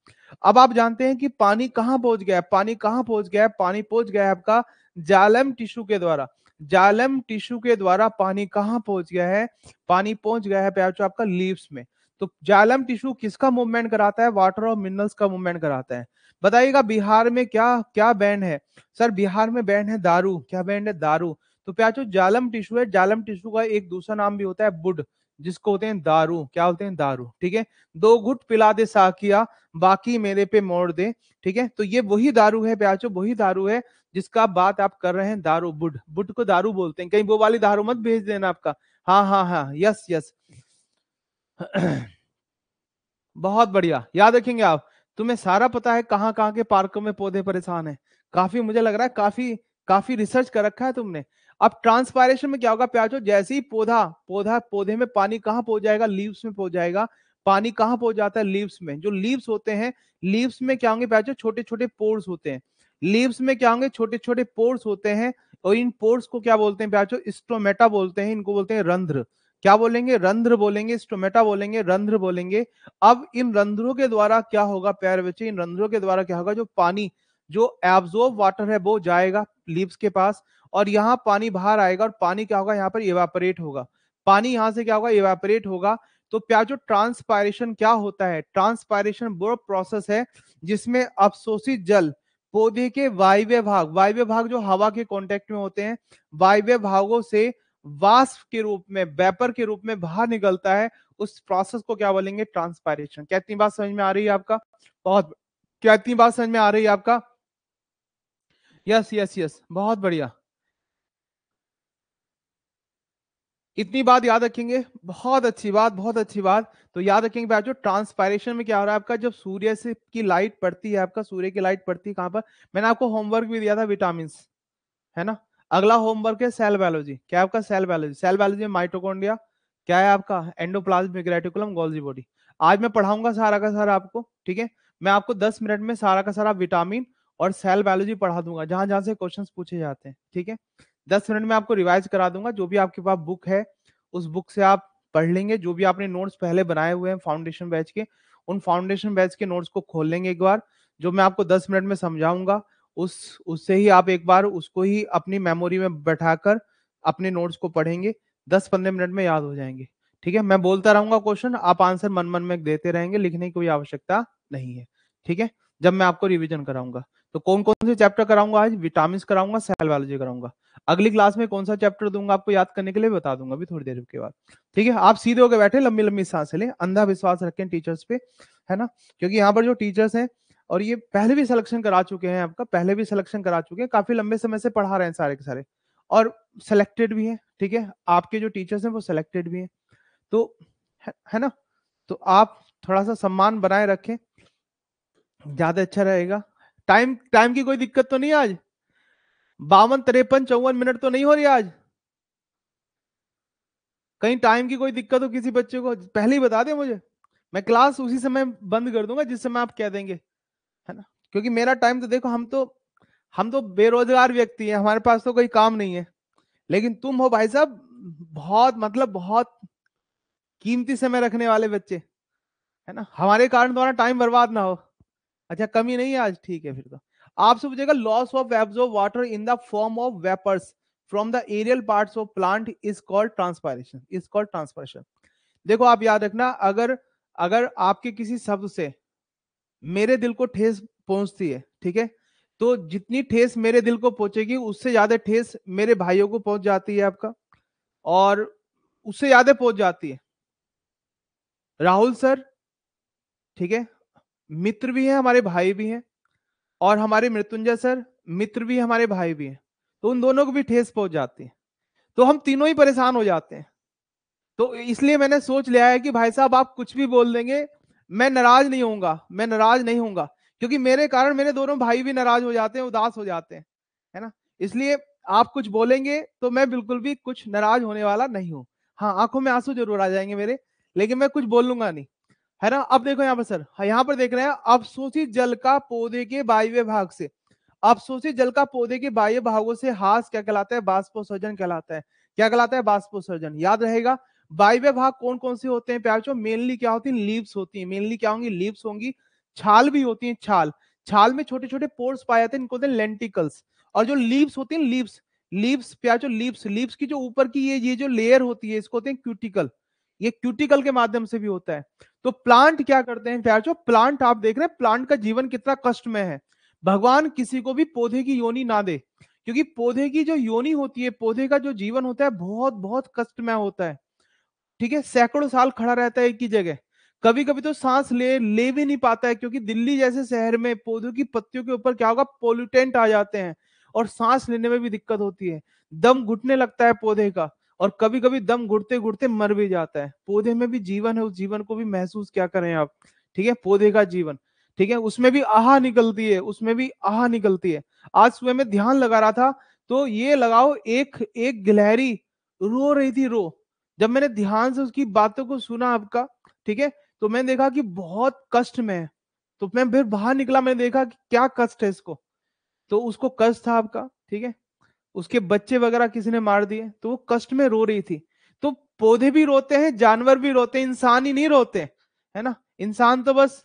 Speaker 1: अब आप जानते हैं कि पानी कहाँ पहुंच गया है पानी कहाँ पहुंच गया है पानी पहुंच गया है आपका जालम टिश्यू के द्वारा जालम टिश्यू के द्वारा पानी कहाँ पहुंच गया है पानी पहुंच गया है प्याचो आपका लीव्स में तो जालम टिश्यू किसका मूवमेंट कराता है वाटर और मिनरल्स का मूवमेंट कराता है बताइएगा बिहार में क्या क्या बैंड है सर बिहार में बैंड है दारू क्या बैंड है दारू तो प्याचो जालम टिश्यू है जालम टिश्यू का एक दूसरा नाम भी होता है बुड जिसको होते हैं दारू क्या होते हैं दारू ठीक है दो गुट पिला दे साकिया बाकी मेरे पे मोड़ दे ठीक है तो ये वही दारू है प्याचो वही दारू है जिसका बात आप कर रहे हैं दारू बुड बुड को दारू बोलते हैं कहीं वो वाली दारू मत भेज देना आपका हाँ हाँ हाँ यस यस <clears throat> बहुत बढ़िया याद रखेंगे आप तुम्हें सारा पता है कहाँ कहाँ के पार्कों में पौधे परेशान है काफी मुझे लग रहा है काफी काफी रिसर्च कर रखा है तुमने अब ट्रांसपायरेशन में क्या होगा प्याचो जैसे ही पौधा पौधा पौधे में पानी कहाँ पहुंच जाएगा लीव्स में पहुंच जाएगा पानी कहाँ पहुंच जाता है लीव्स में जो लीव्स होते हैं लीव्स में क्या होंगे प्याचो छोटे छोटे पोर्स होते हैं लीव्स में क्या होंगे छोटे छोटे पोर्स होते हैं और इन पोर्स को क्या बोलते हैं प्याचो स्टोमेटा बोलते हैं इनको बोलते हैं रंध्र क्या बोलेंगे रंध्र बोलेंगे स्टोमेटा बोलेंगे रंध्र बोलेंगे अब इन रंध्रों के द्वारा क्या होगा प्यार बच्चे इन रंध्रों के द्वारा क्या होगा जो पानी जो एब्जॉर्ब वाटर है वो जाएगा लीव्स के पास और यहाँ पानी बाहर आएगा और पानी क्या होगा यहाँ पर इवेपोरेट होगा पानी यहाँ से क्या होगा इवेपोरेट होगा तो जो ट्रांसपायरेशन क्या होता है ट्रांसपायरेशन वो प्रोसेस है जिसमें अवशोषित जल पौधे के वायव्य भाग वायव्य भाग जो हवा के कॉन्टेक्ट में होते हैं वायव्य भागों से वास्प के रूप में वेपर के रूप में बाहर निकलता है उस प्रोसेस को क्या बोलेंगे ट्रांसपायरेशन क्या इतनी बात समझ में आ रही है आपका बहुत क्या इतनी बात समझ में आ रही है आपका यस यस यस बहुत बढ़िया इतनी बात याद रखेंगे बहुत अच्छी बात बहुत अच्छी बात तो याद रखेंगे जो ट्रांसपायरेशन में क्या हो रहा है आपका जब सूर्य से की लाइट पड़ती है आपका सूर्य की लाइट पड़ती है कहां पर मैंने आपको होमवर्क भी दिया था विटामिन है ना अगला होमवर्क है सेल बायोलॉजी क्या आपका सेल बायोलॉजी सेल बायोलॉजी में माइटोकॉन्ड्रिया क्या है आपका एंडोप्लाज्मिक रेटिकुलम गोल्जी बॉडी आज मैं पढ़ाऊंगा सारा का सारा आपको ठीक है मैं आपको 10 मिनट में सारा का सारा विटामिन और सेल बायोलॉजी पढ़ा दूंगा जहां जहां से क्वेश्चन पूछे जाते हैं ठीक है दस मिनट में आपको रिवाइज करा दूंगा जो भी आपके पास बुक है उस बुक से आप पढ़ लेंगे जो भी आपने नोट्स पहले बनाए हुए हैं फाउंडेशन बैच के उन फाउंडेशन बैच के नोट्स को खोल लेंगे एक बार जो मैं आपको दस मिनट में समझाऊंगा उस उससे ही आप एक बार उसको ही अपनी मेमोरी में बैठाकर अपने नोट्स को पढ़ेंगे दस पंद्रह मिनट में याद हो जाएंगे ठीक है मैं बोलता रहूंगा क्वेश्चन आप आंसर मन मन में देते रहेंगे लिखने की कोई आवश्यकता नहीं है ठीक है जब मैं आपको रिविजन कराऊंगा तो कौन कौन से चैप्टर कराऊंगा आज विटामिन कराऊंगा सेल बायोलॉजी कराऊंगा अगली क्लास में कौन सा चैप्टर दूंगा आपको याद करने के लिए बता दूंगा अभी थोड़ी देर के बाद ठीक है आप सीधे होकर बैठे लंबी लंबी सांस लें अंधा विश्वास रखें टीचर्स पे है ना क्योंकि यहाँ पर जो टीचर्स हैं और ये पहले भी सिलेक्शन करा चुके हैं आपका पहले भी सिलेक्शन करा चुके हैं काफी लंबे समय से पढ़ा रहे हैं सारे के सारे और सिलेक्टेड भी है ठीक है आपके जो टीचर्स हैं वो सिलेक्टेड भी हैं तो है ना तो आप थोड़ा सा सम्मान बनाए रखें ज्यादा अच्छा रहेगा टाइम टाइम की कोई दिक्कत तो नहीं आज बावन तिरपन चौवन मिनट तो नहीं हो रही आज कहीं टाइम की कोई दिक्कत हो किसी बच्चे को पहले ही बता दे मुझे मैं क्लास उसी समय बंद कर दूंगा जिस समय आप कह देंगे है ना क्योंकि मेरा टाइम तो देखो हम तो हम तो बेरोजगार व्यक्ति हैं हमारे पास तो कोई काम नहीं है लेकिन तुम हो भाई साहब बहुत मतलब बहुत कीमती समय रखने वाले बच्चे है ना हमारे कारण तुम्हारा टाइम बर्बाद ना हो अच्छा कमी नहीं है आज ठीक है फिर तो आपसे पूछेगा loss of waves of water in the form of vapours from the aerial part of plant is called transpiration is called transpiration देखो आप याद रखना अगर अगर आपके किसी शब्द से मेरे दिल को ठेस पहुंचती है ठीक है तो जितनी ठेस मेरे दिल को पहुंचेगी उससे ज्यादा ठेस मेरे भाइयों को पहुंच जाती है आपका और उससे ज्यादा पहुंच जाती है राहुल सर ठीक है मित्र भी हैं हमारे भाई भी हैं और हमारे मृत्युंजय सर मित्र भी हमारे भाई भी हैं तो उन दोनों को भी ठेस पहुंच जाती है तो हम तीनों ही परेशान हो जाते हैं तो इसलिए मैंने सोच लिया है कि भाई साहब आप कुछ भी बोल देंगे मैं नाराज नहीं होऊंगा मैं नाराज नहीं होऊंगा क्योंकि मेरे कारण मेरे दोनों भाई भी नाराज हो जाते हैं उदास हो जाते हैं है ना इसलिए आप कुछ बोलेंगे तो मैं बिल्कुल भी कुछ नाराज होने वाला नहीं हूँ हाँ आंखों में आंसू जरूर आ जाएंगे मेरे लेकिन मैं कुछ बोलूंगा नहीं है ना अब देखो यहाँ पर सर हाँ, यहाँ पर देख रहे हैं अवशोषित जल का पौधे के बाह्य भाग से अवशोषित जल का पौधे के बाह्य भागों से हास क्या कहलाता है बाष्पोसर्जन कहलाता है क्या कहलाता है बाष्पोसर्जन याद रहेगा बाह्य भाग कौन कौन से होते हैं प्याचो मेनली क्या होती है लीव्स होती है मेनली क्या होंगी लीव्स होंगी छाल भी होती है छाल छाल में छोटे छोटे पोर्स पाए जाते हैं इनको होते हैं लेंटिकल्स और जो लीव्स होती है लीव्स लीव्स प्याचो लीव्स लीव्स की जो ऊपर की ये ये जो लेयर होती है इसको होते हैं क्यूटिकल ये क्यूटिकल के माध्यम से भी होता है तो प्लांट क्या करते हैं प्यार प्लांट आप देख रहे हैं प्लांट का जीवन कितना कष्ट में है भगवान किसी को भी पौधे की योनि ना दे क्योंकि पौधे की जो योनि होती है पौधे का जो जीवन होता है बहुत बहुत कष्टमय होता है ठीक है सैकड़ों साल खड़ा रहता है एक ही जगह कभी कभी तो सांस ले ले भी नहीं पाता है क्योंकि दिल्ली जैसे शहर में पौधों की पत्तियों के ऊपर क्या होगा पोल्यूटेंट आ जाते हैं और सांस लेने में भी दिक्कत होती है दम घुटने लगता है पौधे का और कभी कभी दम घुटते घुटते मर भी जाता है पौधे में भी जीवन है उस जीवन को भी महसूस क्या करें आप ठीक है पौधे का जीवन ठीक है उसमें भी आहा निकलती है उसमें भी आहा निकलती है आज सुबह में ध्यान लगा रहा था तो ये लगाओ एक एक गिलहरी रो रही थी रो जब मैंने ध्यान से उसकी बातों को सुना आपका ठीक है तो मैंने देखा कि बहुत कष्ट में है तो मैं फिर बाहर निकला मैंने देखा कि क्या कष्ट है इसको तो उसको कष्ट था आपका ठीक है उसके बच्चे वगैरह किसी ने मार दिए तो वो कष्ट में रो रही थी तो पौधे भी रोते हैं जानवर भी रोते हैं इंसान ही नहीं रोते है ना इंसान तो बस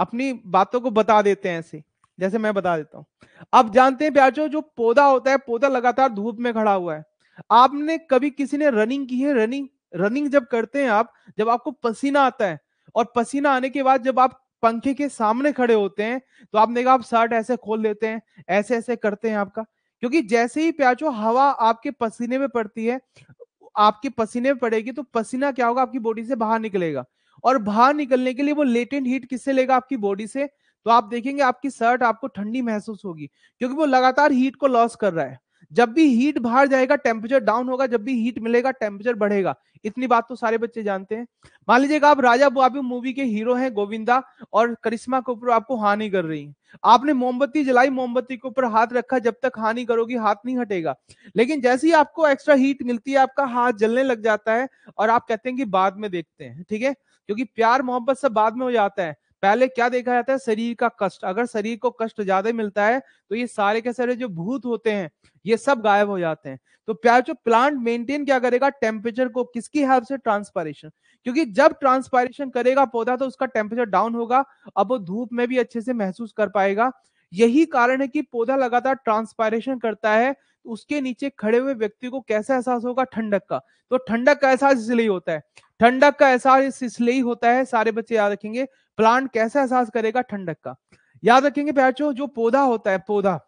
Speaker 1: अपनी बातों को बता देते हैं ऐसे जैसे मैं बता देता हूं आप जानते हैं प्याजो जो पौधा होता है पौधा लगातार धूप में खड़ा हुआ है आपने कभी किसी ने रनिंग की है रनिंग रनिंग जब करते हैं आप जब आपको पसीना आता है और पसीना आने के बाद जब आप पंखे के सामने खड़े होते हैं तो आपने कहा आप शर्ट ऐसे खोल देते हैं ऐसे ऐसे करते हैं आपका क्योंकि जैसे ही प्याचो हवा आपके पसीने में पड़ती है आपके पसीने में पड़ेगी तो पसीना क्या होगा आपकी बॉडी से बाहर निकलेगा और बाहर निकलने के लिए वो लेटेंट हीट किससे लेगा आपकी बॉडी से तो आप देखेंगे आपकी शर्ट आपको ठंडी महसूस होगी क्योंकि वो लगातार हीट को लॉस कर रहा है जब भी हीट बाहर जाएगा टेम्परेचर डाउन होगा जब भी हीट मिलेगा टेम्परेचर बढ़ेगा इतनी बात तो सारे बच्चे जानते हैं मान लीजिएगा आप राजा बाबू मूवी के हीरो हैं गोविंदा और करिश्मा के ऊपर आपको हानि कर रही है आपने मोमबत्ती जलाई मोमबत्ती के ऊपर हाथ रखा जब तक हानि करोगी हाथ नहीं हटेगा लेकिन जैसे ही आपको एक्स्ट्रा हीट मिलती है आपका हाथ जलने लग जाता है और आप कहते हैं कि बाद में देखते हैं ठीक है क्योंकि प्यार मोहब्बत सब बाद में हो जाता है पहले क्या देखा जाता है शरीर का कष्ट अगर शरीर को कष्ट ज्यादा मिलता है तो ये सारे के सारे जो भूत होते हैं ये सब गायब हो जाते हैं तो प्यार जो प्लांट मेंटेन क्या करेगा टेम्परेचर को किसकी हेल्प से ट्रांसपारेशन क्योंकि जब ट्रांसपारेशन करेगा पौधा तो उसका टेम्परेचर डाउन होगा अब वो धूप में भी अच्छे से महसूस कर पाएगा यही कारण है कि पौधा लगातार ट्रांसपायरेशन करता है तो उसके नीचे खड़े हुए व्यक्ति को कैसा एहसास होगा ठंडक का तो ठंडक का एहसास इसलिए होता है ठंडक का एहसास इसलिए ही होता है सारे बच्चे याद रखेंगे प्लांट कैसा एहसास करेगा ठंडक का याद रखेंगे प्याचो जो पौधा होता है पौधा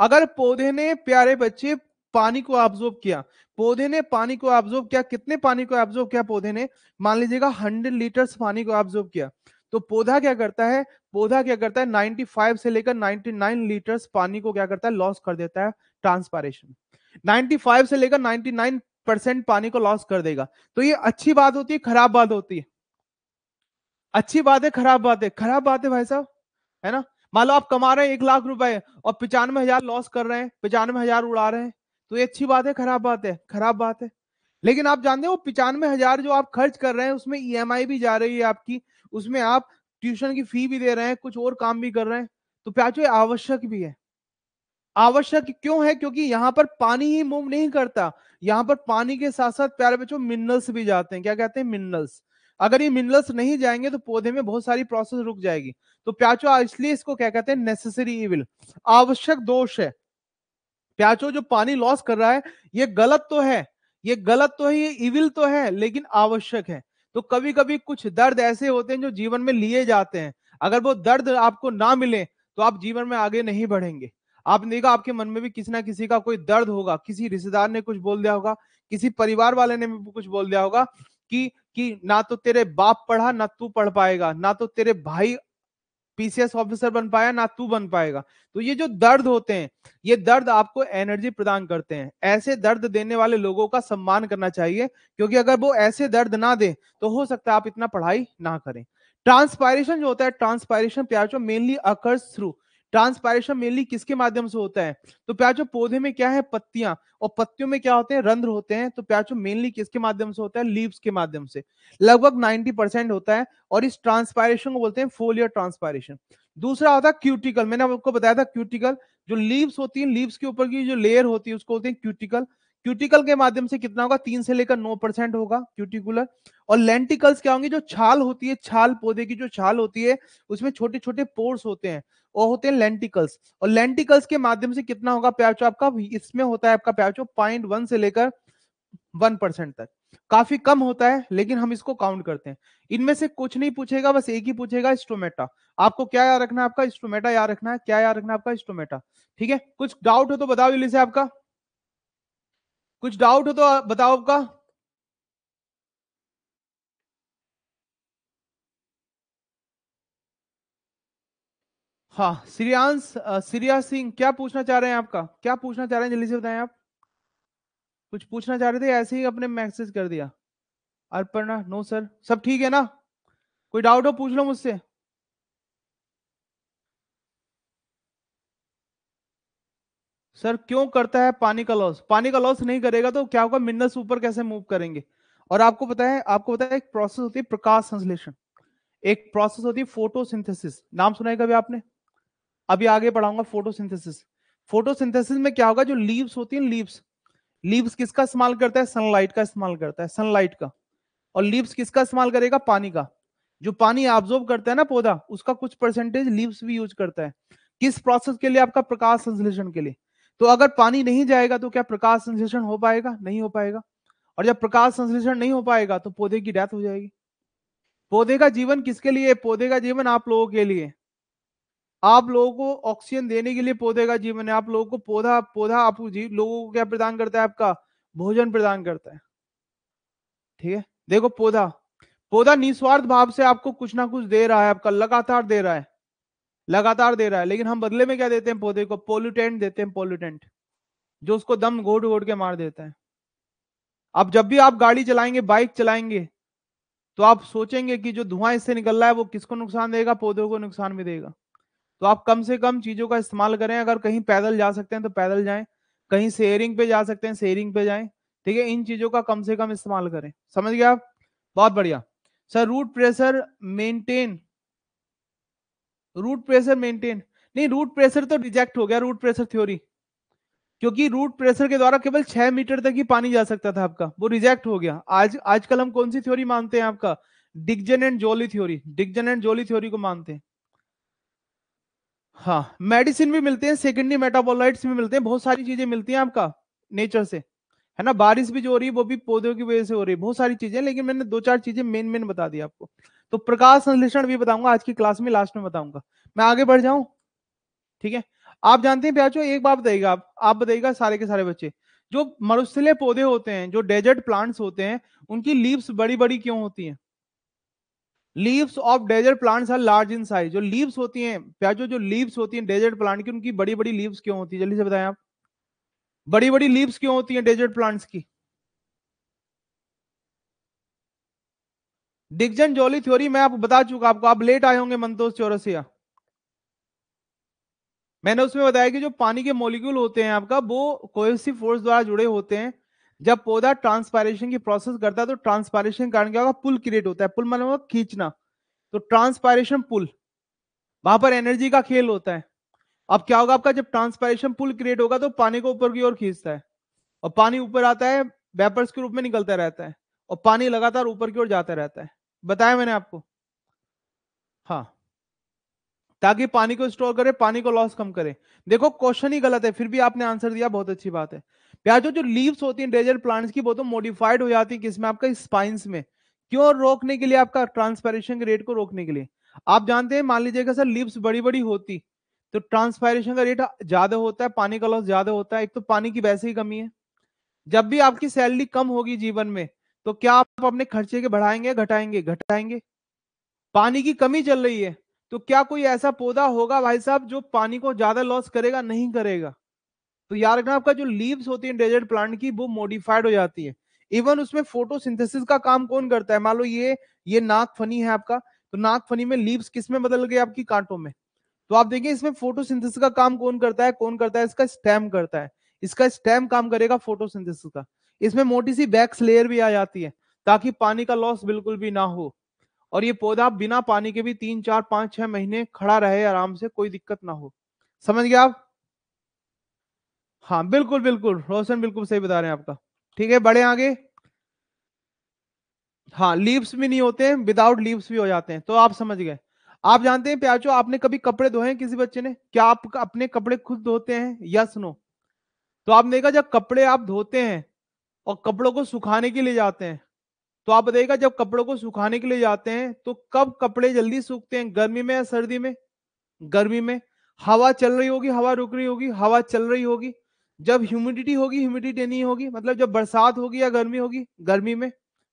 Speaker 1: अगर पौधे ने प्यारे बच्चे पानी को ऑब्जॉर्ब किया पौधे ने पानी को ऑब्जर्व किया कितने पानी को ऑब्जर्व किया पौधे ने मान लीजिएगा हंड्रेड लीटर पानी को ऑब्जॉर्ब किया तो पौधा क्या करता है पौधा क्या करता है 95 से लेकर 99 लीटर पानी को क्या करता है लॉस कर देता है ट्रांसपारेशन 95 से लेकर 99 परसेंट पानी को लॉस कर देगा तो ये अच्छी बात होती है खराब बात होती है अच्छी बात है खराब बात है खराब बात है भाई साहब है ना मान लो आप कमा रहे हैं एक लाख रुपए और पिचानवे हजार लॉस कर रहे हैं पिचानवे हजार उड़ा रहे हैं तो ये अच्छी बात है खराब बात है खराब बात है लेकिन आप जानते हो पिचानवे हजार जो आप खर्च कर रहे हैं उसमें ई e भी जा रही है आपकी उसमें आप ट्यूशन की फी भी दे रहे हैं कुछ और काम भी कर रहे हैं तो प्याचो आवश्यक भी है आवश्यक क्यों है क्योंकि यहाँ पर पानी ही मूव नहीं करता यहाँ पर पानी के साथ साथ प्यारे बच्चों मिनरल्स भी जाते हैं क्या कहते हैं मिनरल्स अगर ये मिनरल्स नहीं जाएंगे तो पौधे में बहुत सारी प्रोसेस रुक जाएगी तो प्याचो इसलिए इसको क्या कहते हैं नेसेसरी इविल आवश्यक दोष है प्याचो जो पानी लॉस कर रहा है ये गलत तो है ये गलत तो है ये इविल तो है लेकिन आवश्यक है तो कभी कभी कुछ दर्द ऐसे होते हैं जो जीवन में लिए जाते हैं अगर वो दर्द आपको ना मिले तो आप जीवन में आगे नहीं बढ़ेंगे आपने देखा आपके मन में भी किसी ना किसी का कोई दर्द होगा किसी रिश्तेदार ने कुछ बोल दिया होगा किसी परिवार वाले ने भी कुछ बोल दिया होगा कि कि ना तो तेरे बाप पढ़ा ना तू पढ़ पाएगा ना तो तेरे भाई पीसीएस ऑफिसर बन पाया ना तू बन पाएगा तो ये जो दर्द होते हैं ये दर्द आपको एनर्जी प्रदान करते हैं ऐसे दर्द देने वाले लोगों का सम्मान करना चाहिए क्योंकि अगर वो ऐसे दर्द ना दे तो हो सकता है आप इतना पढ़ाई ना करें ट्रांसपायरेशन जो होता है ट्रांसपायरेशन प्यार mainly occurs through transpiration mainly किसके माध्यम से होता है तो प्याचो पौधे में क्या है पत्तियां और पत्तियों में क्या होते हैं रंध्र होते हैं तो प्याचो मेनली किसके माध्यम से होता है लीव्स के माध्यम से लगभग 90 परसेंट होता है और इस ट्रांसपायरेशन को बोलते हैं फोलियर ट्रांसपायरेशन दूसरा होता है क्यूटिकल मैंने आपको बताया था क्यूटिकल जो लीव्स होती है लीव्स के ऊपर की जो लेयर होती है उसको बोलते हैं क्यूटिकल क्यूटिकल के माध्यम से कितना होगा तीन से लेकर नौ परसेंट होगा क्यूटिकुलर और लेंटिकल्स क्या होंगे जो छाल होती है छाल पौधे की जो छाल होती है उसमें छोटे छोटे पोर्स होते हैं वो होते हैं लेंटिकल्स और लेंटिकल्स के माध्यम से कितना होगा प्याचो आपका इसमें होता है आपका प्याचो पॉइंट वन से लेकर वन परसेंट तक काफी कम होता है लेकिन हम इसको काउंट करते हैं इनमें से कुछ नहीं पूछेगा बस एक ही पूछेगा स्टोमेटा आपको क्या याद रखना है आपका स्टोमेटा याद रखना है क्या याद रखना है आपका स्टोमेटा ठीक है कुछ डाउट हो तो बताओ से आपका कुछ डाउट हो तो बताओ आपका हाँ श्रीयांश श्रिया सिंह क्या पूछना चाह रहे हैं आपका क्या पूछना चाह रहे हैं जल्दी से बताएं आप कुछ पूछना चाह रहे थे ऐसे ही अपने मैसेज कर दिया अर्पणा नो सर सब ठीक है ना कोई डाउट हो पूछ लो मुझसे सर क्यों करता है पानी का लॉस पानी का लॉस नहीं करेगा तो क्या होगा मिनरल्स ऊपर कैसे मूव करेंगे और आपको पता है आपको पता है एक प्रोसेस होती है प्रकाश संश्लेषण एक प्रोसेस होती है फोटोसिंथेसिस नाम सुनाएगा अभी कभी आपने अभी आगे पढ़ाऊंगा फोटोसिंथेसिस फोटोसिंथेसिस में क्या होगा जो लीव्स होती है लीव्स लीव्स किसका इस्तेमाल करता है सनलाइट का इस्तेमाल करता है सनलाइट का और लीव्स किसका इस्तेमाल करेगा पानी का जो पानी ऑब्जॉर्व करता है ना पौधा उसका कुछ परसेंटेज लीव्स भी यूज करता है किस प्रोसेस के लिए आपका प्रकाश संश्लेषण के लिए तो अगर पानी नहीं जाएगा तो क्या प्रकाश संश्लेषण हो पाएगा नहीं हो पाएगा और जब प्रकाश संश्लेषण नहीं हो पाएगा तो पौधे की डेथ हो जाएगी पौधे का जीवन किसके लिए पौधे का जीवन आप लोगों के लिए आप लोगों को ऑक्सीजन देने के लिए पौधे का जीवन है आप लोगों को पौधा पौधा आप जीव लोगों को क्या प्रदान करता है आपका भोजन प्रदान करता है ठीक है देखो पौधा पौधा निस्वार्थ भाव से आपको कुछ ना कुछ दे रहा है आपका लगातार दे रहा है लगातार दे रहा है लेकिन हम बदले में क्या देते हैं पौधे को पोल्यूटेंट देते हैं पोल्यूटेंट जो उसको दम घोट घोट के मार देता है अब जब भी आप गाड़ी चलाएंगे बाइक चलाएंगे तो आप सोचेंगे कि जो धुआं इससे निकल रहा है वो किसको नुकसान देगा पौधों को नुकसान भी देगा तो आप कम से कम चीजों का इस्तेमाल करें अगर कहीं पैदल जा सकते हैं तो पैदल जाए कहीं शेयरिंग पे जा सकते हैं शेयरिंग पे जाए ठीक है इन चीजों का कम से कम इस्तेमाल करें समझ गया आप बहुत बढ़िया sir root pressure maintain root pressure maintain नहीं रूट प्रेशर तो रिजेक्ट हो गया रूट प्रेशर थ्योरी क्योंकि रूट प्रेशर के द्वारा केवल छह मीटर तक ही पानी जा सकता था आपका वो रिजेक्ट हो गया आज आजकल हम कौन सी थ्योरी मानते हैं आपका Dixon and Joly theory Dixon and Joly theory को मानते हैं हाँ मेडिसिन भी मिलते हैं सेकेंडरी मेटाबोलाइट्स भी मिलते हैं बहुत सारी चीजें मिलती हैं आपका नेचर से है ना बारिश भी जो हो रही है वो भी पौधों की वजह से हो रही है बहुत सारी चीजें लेकिन मैंने दो चार चीजें मेन मेन बता दी आपको तो प्रकाश संश्लेषण भी बताऊंगा आज की क्लास में लास्ट में बताऊंगा मैं आगे बढ़ जाऊं ठीक है आप जानते हैं प्याचो एक बात बताइएगा आप आप बताइएगा सारे के सारे बच्चे जो मरुस्थले पौधे होते हैं जो डेजर्ट प्लांट्स होते हैं उनकी लीव्स बड़ी बड़ी क्यों होती है leaves of desert plants are large in size जो लीव्स होती हैं प्याजो जो लीव्स होती हैं डेजर्ट प्लांट की उनकी बड़ी बड़ी लीव्स क्यों होती है जल्दी से बताएं आप बड़ी बड़ी लीव्स क्यों होती हैं डेजर्ट प्लांट्स की डिक्जन जोली थ्योरी मैं आप बता चुका आपको आप लेट आए होंगे मंतोष चौरसिया मैंने उसमें बताया कि जो पानी के मोलिक्यूल होते हैं आपका वो कोहेसिव फोर्स द्वारा जुड़े होते हैं जब पौधा ट्रांसपायरेशन की प्रोसेस करता है तो ट्रांसपायरेशन कारण क्या होगा पुल क्रिएट होता है पुल मतलब खींचना तो ट्रांसपायरेशन पुल वहां पर एनर्जी का खेल होता है अब क्या होगा आपका जब ट्रांसपायरेशन पुल क्रिएट होगा तो पानी को ऊपर की ओर खींचता है और पानी ऊपर आता है वेपर्स के रूप में निकलता रहता है और पानी लगातार ऊपर की ओर जाता रहता है बताया मैंने आपको हाँ ताकि पानी को स्टोर करे पानी को लॉस कम करे देखो क्वेश्चन ही गलत है फिर भी आपने आंसर दिया बहुत अच्छी बात है प्याजो जो लीव्स होती हैं डेजर्ट प्लांट्स की वो तो मॉडिफाइड हो जाती है किसमें आपका स्पाइन में क्यों रोकने के लिए आपका ट्रांसपेरेशन के रेट को रोकने के लिए आप जानते हैं मान लीजिएगा सर लीव्स बड़ी बड़ी होती तो ट्रांसपायरेशन का रेट ज्यादा होता है पानी का लॉस ज्यादा होता है एक तो पानी की वैसे ही कमी है जब भी आपकी सैलरी कम होगी जीवन में तो क्या आप अपने खर्चे के बढ़ाएंगे घटाएंगे घटाएंगे पानी की कमी चल रही है तो क्या कोई ऐसा पौधा होगा भाई साहब जो पानी को ज्यादा लॉस करेगा नहीं करेगा तो याद रखना आपका जो लीव्स होती है डेजर्ट प्लांट की वो मॉडिफाइड हो जाती है इवन उसमें फोटोसिंथेसिस का काम कौन करता है मान लो ये ये नाक फनी है आपका तो नाक फनी में लीव्स किस में बदल गए आपकी कांटों में तो आप देखिए इसमें फोटोसिंथेसिस का काम कौन करता है कौन करता है इसका स्टेम करता है इसका स्टेम काम करेगा फोटोसिंथेसिस का इसमें मोटी सी बैक्स लेयर भी आ जाती है ताकि पानी का लॉस बिल्कुल भी ना हो और ये पौधा बिना पानी के भी तीन चार पांच छह महीने खड़ा रहे आराम से कोई दिक्कत ना हो समझ गया आप हाँ बिल्कुल बिल्कुल रोशन बिल्कुल सही बता रहे हैं आपका ठीक है बड़े आगे हाँ लीव्स भी नहीं होते हैं विदाउट लीव्स भी हो जाते हैं तो आप समझ गए आप जानते हैं प्याचो आपने कभी कपड़े धोए हैं किसी बच्चे ने क्या आप अपने कपड़े खुद धोते हैं यस नो तो आपने देखा जब कपड़े आप धोते हैं और कपड़ों को सुखाने के लिए जाते हैं तो आप बताइएगा जब कपड़ों को सुखाने के लिए जाते हैं तो कब कपड़े जल्दी सूखते हैं गर्मी में या सर्दी में गर्मी में हवा चल रही होगी हवा रुक रही होगी हवा चल रही होगी जब ह्यूमिडिटी होगी ह्यूमिडिटी नहीं होगी मतलब जब बरसात होगी या गर्मी होगी गर्मी में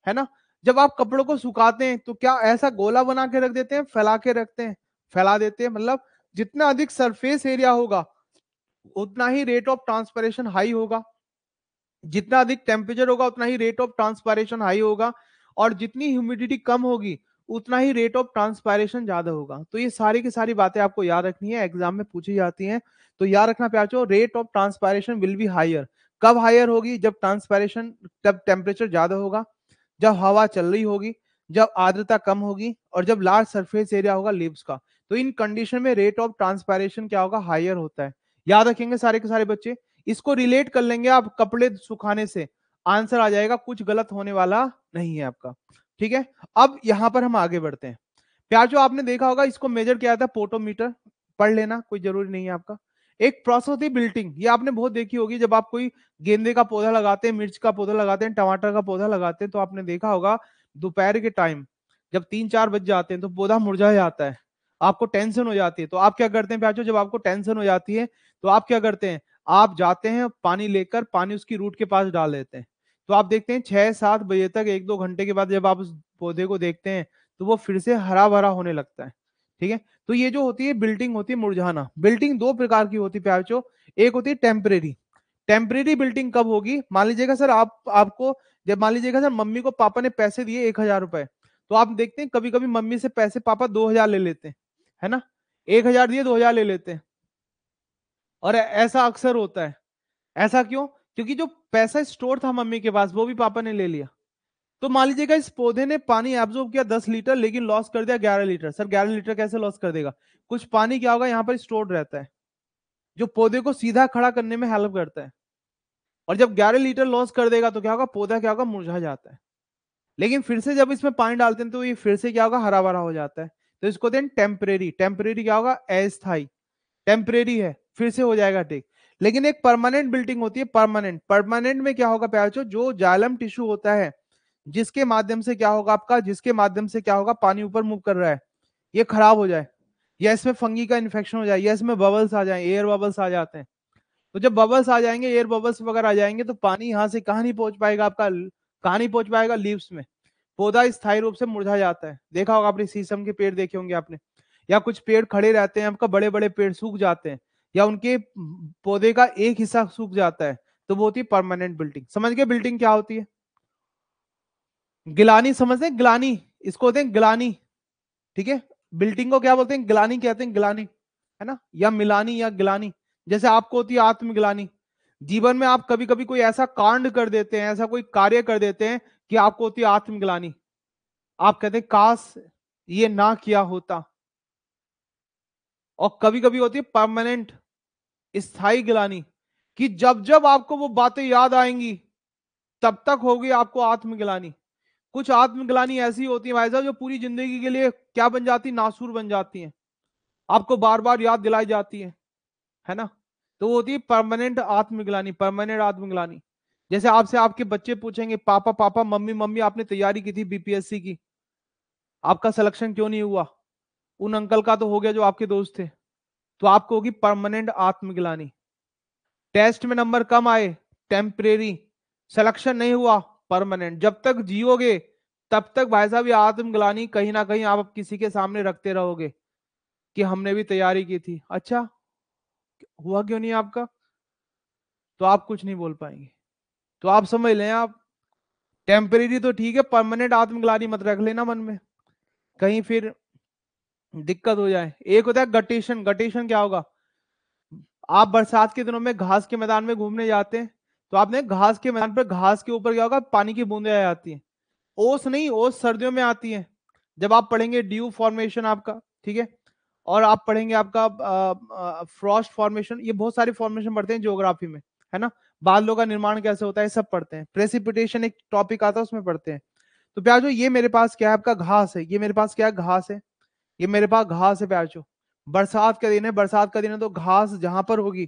Speaker 1: है ना जब आप कपड़ों को सुखाते हैं तो क्या ऐसा गोला बना के रख देते हैं फैला के रखते हैं फैला देते हैं मतलब जितना अधिक सरफेस एरिया होगा उतना ही रेट ऑफ ट्रांसपरेशन हाई होगा जितना अधिक टेम्परेचर होगा उतना ही रेट ऑफ ट्रांसपायरेशन हाई होगा और जितनी ह्यूमिडिटी कम होगी उतना ही रेट ऑफ ट्रांसपायरेशन ज्यादा होगा तो ये सारी की सारी बातें आपको याद रखनी है एग्जाम में पूछी जाती हैं तो याद रखना प्याचो rate of transpiration will be higher कब हायर होगी जब ट्रांसपायरेशन तब टेम्परेचर ज्यादा होगा जब हवा चल रही होगी जब आर्द्रता कम होगी और जब लार्ज सरफेस एरिया होगा लिप्स का तो इन कंडीशन में रेट ऑफ ट्रांसपायरेशन क्या होगा हायर होता है याद रखेंगे सारे के सारे बच्चे इसको रिलेट कर लेंगे आप कपड़े सुखाने से आंसर आ जाएगा कुछ गलत होने वाला नहीं है आपका ठीक है अब यहां पर हम आगे बढ़ते हैं जो आपने देखा होगा इसको मेजर किया था पोटोमीटर पढ़ लेना कोई जरूरी नहीं है आपका एक प्रोसेस होती है बिल्टिंग ये आपने बहुत देखी होगी जब आप कोई गेंदे का पौधा लगाते हैं मिर्च का पौधा लगाते हैं टमाटर का पौधा लगाते हैं तो आपने देखा होगा दोपहर के टाइम जब तीन चार बज जाते हैं तो पौधा मुरझा जाता है आपको टेंशन हो जाती है तो आप क्या करते हैं प्याचो जब आपको टेंशन हो जाती है तो आप क्या करते हैं आप जाते हैं पानी लेकर पानी उसकी रूट के पास डाल देते हैं तो आप देखते हैं छह सात बजे तक एक दो घंटे के बाद जब आप उस पौधे को देखते हैं तो वो फिर से हरा भरा होने लगता है ठीक है तो ये जो होती है बिल्डिंग होती है मुरझाना बिल्डिंग दो प्रकार की होती है प्याचो एक होती है टेम्परेरी टेम्परेरी बिल्डिंग कब होगी मान लीजिएगा सर आप आपको जब मान लीजिएगा सर मम्मी को पापा ने पैसे दिए एक हजार रुपए तो आप देखते हैं कभी कभी मम्मी से पैसे पापा दो हजार ले लेते हैं है ना एक हजार दिए दो हजार ले लेते हैं और ऐसा अक्सर होता है ऐसा क्यों क्योंकि जो पैसा स्टोर था मम्मी के पास वो भी पापा ने ले लिया तो मान लीजिएगा इस पौधे ने पानी एब्जॉर्व किया दस लीटर लेकिन लॉस कर दिया ग्यारह लीटर सर ग्यारह लीटर कैसे लॉस कर देगा कुछ पानी क्या होगा यहाँ पर स्टोर रहता है जो पौधे को सीधा खड़ा करने में हेल्प करता है और जब ग्यारह लीटर लॉस कर देगा तो क्या होगा पौधा क्या होगा मुरझा जाता है लेकिन फिर से जब इसमें पानी डालते हैं तो ये फिर से क्या होगा हरा भरा हो जाता है तो इसको देन टेम्परेरी टेम्परेरी क्या होगा अस्थाई टेम्परेरी है फिर से हो जाएगा टिक लेकिन एक परमानेंट बिल्टिंग होती है परमानेंट परमानेंट में क्या होगा प्याचो जो जालम टिश्यू होता है जिसके माध्यम से क्या होगा आपका जिसके माध्यम से क्या होगा पानी ऊपर मूव कर रहा है ये खराब हो जाए या इसमें फंगी का इन्फेक्शन हो जाए या इसमें बबल्स आ जाए एयर बबल्स आ जाते हैं तो जब बबल्स आ जाएंगे एयर बबल्स वगैरह आ जाएंगे तो पानी यहाँ से कहाँ नहीं पहुंच पाएगा आपका कहाँ नहीं पहुंच पाएगा लीव्स में पौधा स्थायी रूप से मुरझा जाता है देखा होगा आपने सीसम के पेड़ देखे होंगे आपने या कुछ पेड़ खड़े रहते हैं आपका बड़े बड़े पेड़ सूख जाते हैं या उनके पौधे का एक हिस्सा सूख जाता है तो वो होती है परमानेंट बिल्डिंग समझ गए बिल्डिंग क्या होती है गिलानी समझते हैं गिलानी इसको होते हैं गिलानी ठीक है बिल्डिंग को क्या बोलते हैं गिलानी कहते हैं गिलानी है ना या मिलानी या गिलानी जैसे आपको होती है आत्मगिलानी जीवन में आप कभी कभी कोई ऐसा कांड कर देते हैं ऐसा कोई कार्य कर देते हैं कि आपको होती है आत्मगिलानी आप कहते हैं काश ये ना किया होता और कभी कभी होती है परमानेंट स्थाई गिलानी कि जब जब आपको वो बातें याद आएंगी तब तक होगी आपको आत्मगिलानी कुछ आत्मगिलानी ऐसी होती है भाई साहब जो पूरी जिंदगी के लिए क्या बन जाती नासूर बन जाती है आपको बार बार याद दिलाई जाती है है ना तो वो होती है परमानेंट आत्मगिलानी परमानेंट आत्मगिलानी जैसे आपसे आपके बच्चे पूछेंगे पापा पापा मम्मी मम्मी आपने तैयारी की थी बीपीएससी की आपका सिलेक्शन क्यों नहीं हुआ उन अंकल का तो हो गया जो आपके दोस्त थे तो आपको होगी परमानेंट आत्मग्लानी टेस्ट में नंबर कम आए टेम्परेरी सिलेक्शन नहीं हुआ परमानेंट जब तक जियोगे तब तक भाई साहब ये आत्मग्लानी कहीं ना कहीं आप किसी के सामने रखते रहोगे कि हमने भी तैयारी की थी अच्छा हुआ क्यों नहीं आपका तो आप कुछ नहीं बोल पाएंगे तो आप समझ लें आप टेम्परेरी तो ठीक है परमानेंट आत्मग्लानी मत रख लेना मन में कहीं फिर दिक्कत हो जाए एक होता है गटेशन गटेशन क्या होगा आप बरसात के दिनों में घास के मैदान में घूमने जाते हैं तो आपने घास के मैदान पर घास के ऊपर क्या होगा पानी की बूंदे आ जाती है ओस नहीं ओस सर्दियों में आती है जब आप पढ़ेंगे ड्यू फॉर्मेशन आपका ठीक है और आप पढ़ेंगे आपका फ्रॉस्ट फॉर्मेशन ये बहुत सारी फॉर्मेशन पढ़ते हैं ज्योग्राफी में है ना बादलों का निर्माण कैसे होता है सब पढ़ते हैं प्रेसिपिटेशन एक टॉपिक आता है उसमें पढ़ते हैं तो प्याजो ये मेरे पास क्या है आपका घास है ये मेरे पास क्या घास है ये मेरे पास घास है प्यारचो बरसात का दिन है बरसात का दिन है तो घास जहां पर होगी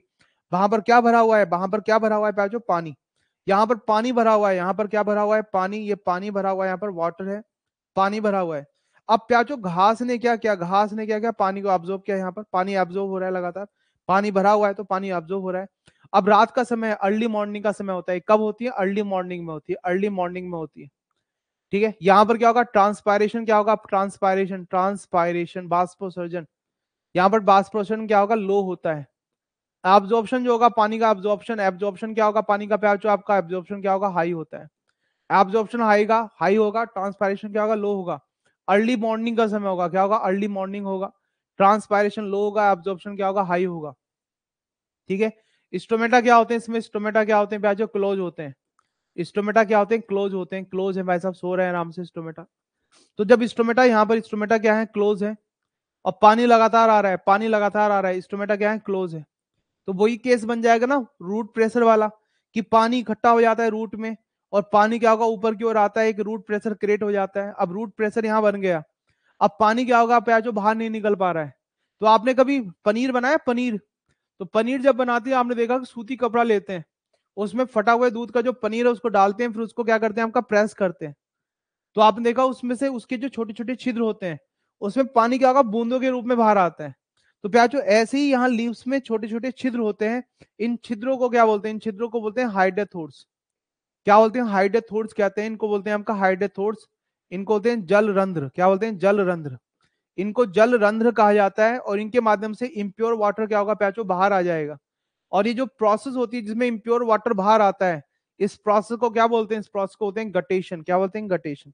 Speaker 1: वहां पर क्या भरा हुआ है वहां पर क्या भरा हुआ है प्याजो पानी यहाँ पर पानी भरा हुआ है यहाँ पर क्या भरा हुआ है पानी ये पानी भरा हुआ है यहाँ पर वाटर है पानी भरा हुआ है अब प्याचो घास ने क्या किया घास ने क्या किया पानी को ऑब्जॉर्व किया यहाँ पर पानी ऑब्जॉर्व हो रहा है लगातार पानी भरा हुआ है तो पानी ऑब्जॉर्व हो रहा है अब रात का समय अर्ली मॉर्निंग का समय होता है कब होती है अर्ली मॉर्निंग में होती है अर्ली मॉर्निंग में होती है ठीक है यहां पर क्या होगा ट्रांसपायरेशन क्या होगा ट्रांसपायरेशन ट्रांसपायरेशन बास्पोसर्जन यहां पर बास्पोसर्जन क्या होगा लो होता है एब्जॉर्प्शन जो होगा पानी का एब्जॉर्प्शन एब्जॉर्प्शन क्या होगा पानी का प्याज आपका एब्जॉर्प्शन क्या होगा हाई होता है एब्जॉर्प्शन हाई का हाई होगा ट्रांसपायरेशन क्या होगा लो होगा अर्ली मॉर्निंग का समय होगा क्या होगा अर्ली मॉर्निंग होगा ट्रांसपायरेशन लो होगा एब्जॉर्प्शन क्या होगा हाई होगा ठीक है स्टोमेटा क्या होते हैं इसमें स्टोमेटा क्या होते हैं प्याज क्लोज होते हैं स्टोमेटा क्या होते हैं क्लोज होते हैं क्लोज है भाई साहब सो रहे हैं आराम से स्टोमेटा तो जब स्टोमेटा यहाँ पर स्टोमेटा क्या है क्लोज है और पानी लगातार आ रहा है पानी लगातार आ रहा है स्टोमेटा क्या है क्लोज है तो वही केस बन जाएगा ना रूट प्रेशर वाला कि पानी इकट्ठा हो जाता है रूट में और पानी क्या होगा ऊपर की ओर आता है एक रूट प्रेशर क्रिएट हो जाता है अब रूट प्रेशर यहाँ बन गया अब पानी क्या होगा प्याजो बाहर नहीं निकल पा रहा है तो आपने कभी पनीर बनाया पनीर तो पनीर जब बनाते हैं आपने देखा सूती कपड़ा लेते हैं उसमें फटा हुए दूध का जो पनीर है उसको डालते हैं फिर उसको क्या करते हैं आपका प्रेस करते हैं तो आपने देखा उसमें से उसके जो छोटे छोटे छिद्र होते हैं उसमें पानी क्या होगा बूंदों के रूप में बाहर आता है तो प्याचो ऐसे ही यहाँ लीव्स में छोटे छोटे छिद्र होते हैं इन छिद्रों को क्या बोलते हैं इन छिद्रों को बोलते हैं हाइड्रेथोर्स क्या बोलते हैं हाइड्रेथोर्स कहते हैं इनको बोलते हैं आपका हाइड्रेथोर्स इनको बोलते हैं जल रंध्र क्या बोलते हैं जल रंध्र इनको जल रंध्र कहा जाता है और इनके माध्यम से इम्प्योर वाटर क्या होगा प्याचो बाहर आ जाएगा और ये जो प्रोसेस होती है जिसमें इम्प्योर वाटर बाहर आता है इस प्रोसेस को क्या बोलते हैं इस प्रोसेस को होते हैं गटेशन क्या बोलते हैं गटेशन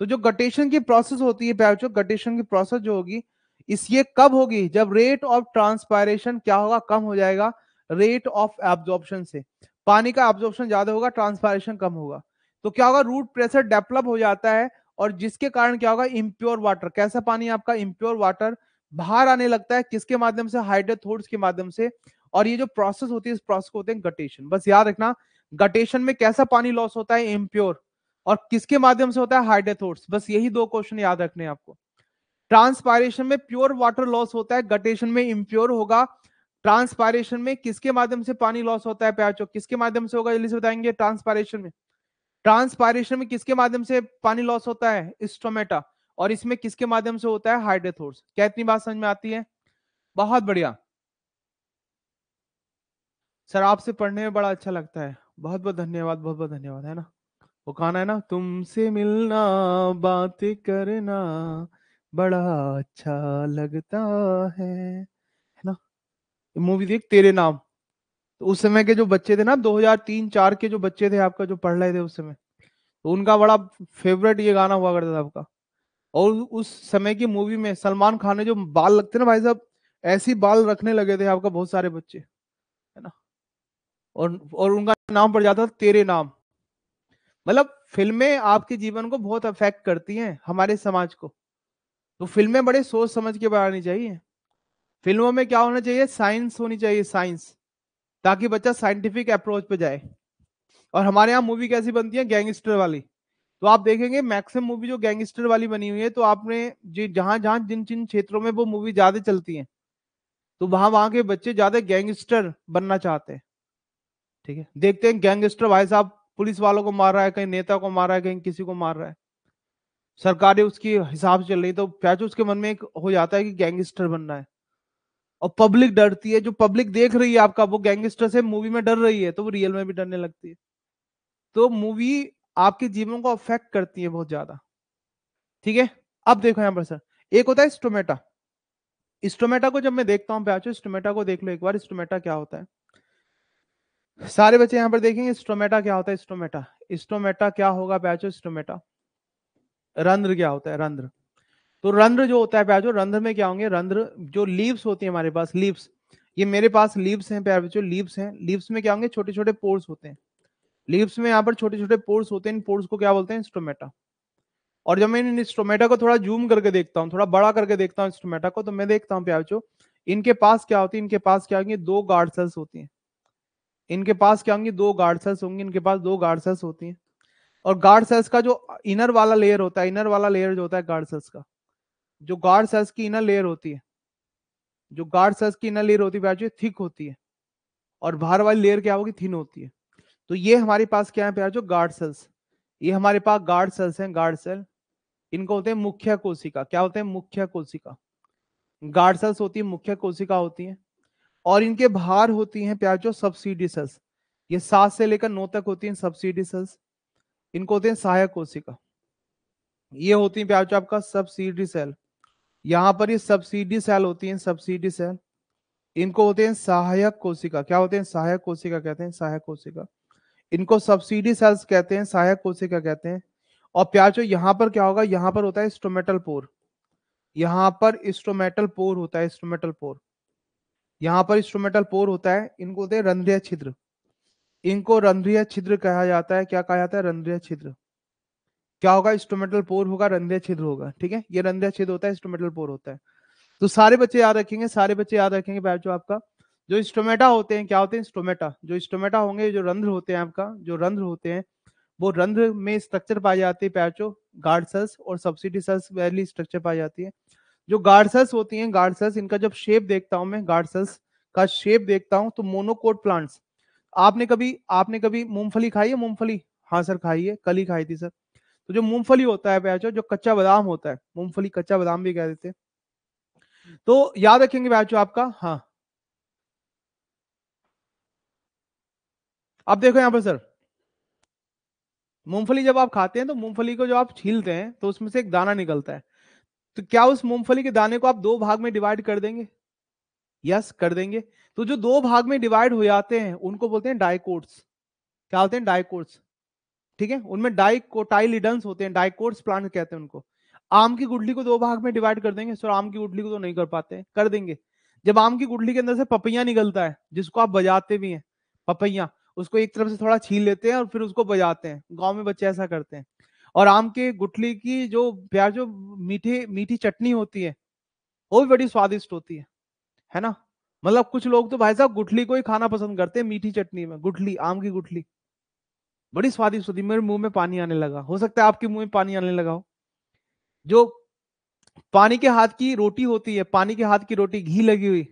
Speaker 1: तो जो गटेशन की प्रोसेस होती है प्याचो गटेशन की प्रोसेस जो होगी इस ये कब होगी जब रेट ऑफ ट्रांसपायरेशन क्या होगा कम हो जाएगा रेट ऑफ एब्जॉर्प्शन से पानी का एब्जॉर्प्शन ज्यादा होगा ट्रांसपायरेशन कम होगा तो क्या होगा रूट प्रेशर डेवलप हो जाता है और जिसके कारण क्या होगा इम्प्योर वाटर कैसा पानी आपका इम्प्योर वाटर बाहर आने लगता है किसके माध्यम से हाइड्रोथोड्स के माध्यम से और ये जो प्रोसेस होती है इस प्रोसेस को होते हैं गटेशन बस याद रखना गटेशन में कैसा पानी लॉस होता है इम्प्योर और किसके माध्यम से होता है हाइड्रेथोड्स बस यही दो क्वेश्चन याद रखने आपको ट्रांसपायरेशन में प्योर वाटर लॉस होता है गटेशन में इम्प्योर होगा ट्रांसपायरेशन में किसके माध्यम से पानी लॉस होता है प्याचो किसके माध्यम से होगा जल्दी से बताएंगे ट्रांसपायरेशन में ट्रांसपायरेशन में किसके माध्यम से पानी लॉस होता है स्टोमेटा और इसमें किसके माध्यम से होता है हाइड्रेथोर्स क्या इतनी बात समझ में आती है बहुत बढ़िया सर आपसे पढ़ने में बड़ा अच्छा लगता है बहुत बहुत धन्यवाद बहुत बहुत धन्यवाद है ना वो गाना है ना तुमसे मिलना बातें करना बड़ा अच्छा लगता है है ना मूवी देख तेरे नाम तो उस समय के जो बच्चे थे ना 2003 चार के जो बच्चे थे आपका जो पढ़ रहे थे उस समय तो उनका बड़ा फेवरेट ये गाना हुआ करता था आपका और उस समय की मूवी में सलमान खान ने जो बाल लगते ना भाई साहब ऐसी बाल रखने लगे थे आपका बहुत सारे बच्चे और और उनका नाम पड़ जाता था तेरे नाम मतलब फिल्में आपके जीवन को बहुत अफेक्ट करती हैं हमारे समाज को तो फिल्में बड़े सोच समझ के बनानी चाहिए फिल्मों में क्या होना चाहिए साइंस होनी चाहिए साइंस ताकि बच्चा साइंटिफिक अप्रोच पे जाए और हमारे यहाँ मूवी कैसी बनती है गैंगस्टर वाली तो आप देखेंगे मैक्सिम मूवी जो गैंगस्टर वाली बनी हुई है तो आपने जी जहां जहां जिन जिन क्षेत्रों में वो मूवी ज्यादा चलती है तो वहां वहां के बच्चे ज्यादा गैंगस्टर बनना चाहते हैं ठीक है देखते हैं गैंगस्टर भाई साहब पुलिस वालों को मार रहा है कहीं नेता को मार रहा है कहीं किसी को मार रहा है सरकारी उसकी हिसाब से चल रही तो प्याज उसके मन में एक हो जाता है कि गैंगस्टर बनना है और पब्लिक डरती है जो पब्लिक देख रही है आपका वो गैंगस्टर से मूवी में डर रही है तो वो रियल में भी डरने लगती है तो मूवी आपके जीवन को अफेक्ट करती है बहुत ज्यादा ठीक है अब देखो यहाँ पर सर एक होता है स्टोमेटा स्टोमेटा को जब मैं देखता हूँ प्याचो स्टोमेटा को देख लो एक बार स्टोमेटा क्या होता है सारे बच्चे यहां पर देखेंगे स्टोमेटा क्या होता है स्टोमेटा स्टोमेटा क्या होगा बैचो स्टोमेटा रंध्र क्या होता है रंध्र तो रंध्र जो होता है बैचो रंध्र में क्या होंगे रंध्र जो लीव्स होती है हमारे पास लीव्स ये मेरे पास लीव्स हैं प्यार बच्चों लीव्स हैं लीव्स में क्या होंगे छोटे छोटे पोर्स होते हैं लीव्स में यहाँ पर छोटे छोटे पोर्स होते हैं इन पोर्स को क्या बोलते हैं स्टोमेटा और जब मैं इन स्टोमेटा को थोड़ा जूम करके देखता हूँ थोड़ा बड़ा करके देखता हूँ स्टोमेटा को तो मैं देखता हूँ प्यार बच्चों इनके पास क्या होती है इनके पास क्या होंगे दो गार्ड सेल्स होती हैं इनके पास क्या होंगी दो गार्ड सेल्स होंगी इनके पास दो गार्ड सेल्स होती हैं और गार्ड सेल्स का जो इनर वाला लेयर होता है इनर वाला लेयर जो होता है गार्ड सेल्स का जो गार्ड सेल्स की इनर लेयर होती है जो गार्ड सेल्स की इनर लेयर होती है थिक होती है और बाहर वाली लेयर क्या होगी थिन होती है तो ये हमारे पास क्या है प्याजो गार्ड सेल्स ये हमारे पास गार्ड सेल्स हैं गार्ड सेल इनको होते हैं मुख्य कोशिका क्या होते हैं मुख्य कोशिका गार्ड सेल्स होती है मुख्य कोशिका होती है और इनके बाहर होती हैं प्याजो सब्सिडी सेल्स ये सात से लेकर नौ तक होती हैं सब्सिडी सेल्स इनको होते हैं सहायक कोशिका ये होती है प्याजो आपका सब्सिडी सेल यहाँ पर ये सब्सिडी सेल होती है सब्सिडी सेल इनको होते हैं सहायक कोशिका क्या होते हैं सहायक कोशिका कहते हैं सहायक कोशिका इनको सब्सिडी सेल्स कहते हैं सहायक कोशिका कहते हैं और प्याजो यहां पर क्या होगा यहां पर होता है स्टोमेटल पोर यहां पर स्टोमेटल पोर होता है स्टोमेटल पोर यहाँ पर इंस्ट्रूमेंटल पोर होता है इनको होते हैं रंध्रिय छिद्र इनको रंध्रिय छिद्र कहा जाता है क्या कहा जाता है रंध्रिय छिद्र क्या होगा इंस्ट्रूमेंटल पोर होगा रंध्रिय छिद्र होगा ठीक है ये रंध्रिय छिद्र होता है इंस्ट्रूमेंटल पोर होता है तो सारे बच्चे याद रखेंगे सारे बच्चे याद रखेंगे बैच जो आपका जो स्टोमेटा होते हैं क्या होते हैं स्टोमेटा जो स्टोमेटा होंगे जो रंध्र होते हैं आपका जो रंध्र होते हैं वो रंध्र में स्ट्रक्चर पाए जाते हैं पैचो गार्ड सेल्स और सब्सिडी सेल्स वैली स्ट्रक्चर पाई जाती है जो गार्डसस होती हैं गार्डसस इनका जब शेप देखता हूं मैं गार्डसस का शेप देखता हूं तो मोनोकोट प्लांट्स आपने कभी आपने कभी मूंगफली खाई है मूंगफली हाँ सर खाई है कल ही खाई थी सर तो जो मूंगफली होता है बैचो जो कच्चा बादाम होता है मूंगफली कच्चा बादाम भी कह देते तो याद रखेंगे बैचो आपका हाँ अब देखो यहां पर सर मूंगफली जब आप खाते हैं तो मूंगफली को जब आप छीलते हैं तो उसमें से एक दाना निकलता है तो क्या उस मूंगफली के दाने को आप दो भाग में डिवाइड कर देंगे यस कर देंगे तो जो दो भाग में डिवाइड हो जाते हैं उनको बोलते हैं डाइकोट्स क्या होते हैं डाइकोट्स ठीक है उनमें डाइकोटाइलिडन्स होते हैं डाइकोट्स प्लांट कहते हैं उनको आम की गुडली को दो भाग में डिवाइड कर देंगे सर आम की गुडली को तो नहीं कर पाते कर देंगे जब आम की गुडली के अंदर से पपैया निकलता है जिसको आप बजाते भी हैं पपैया उसको एक तरफ से थोड़ा छीन लेते हैं और फिर उसको बजाते हैं गांव में बच्चे ऐसा करते हैं और आम के गुठली की जो प्यार जो मीठी मीठी चटनी होती है वो भी बड़ी स्वादिष्ट होती है है ना मतलब कुछ लोग तो भाई साहब गुठली को ही खाना पसंद करते हैं मीठी चटनी में गुठली आम की गुठली बड़ी स्वादिष्ट होती मेरे मुंह में पानी आने लगा हो सकता है आपके मुंह में पानी आने लगा हो जो पानी के हाथ की रोटी होती है पानी के हाथ की रोटी घी लगी हुई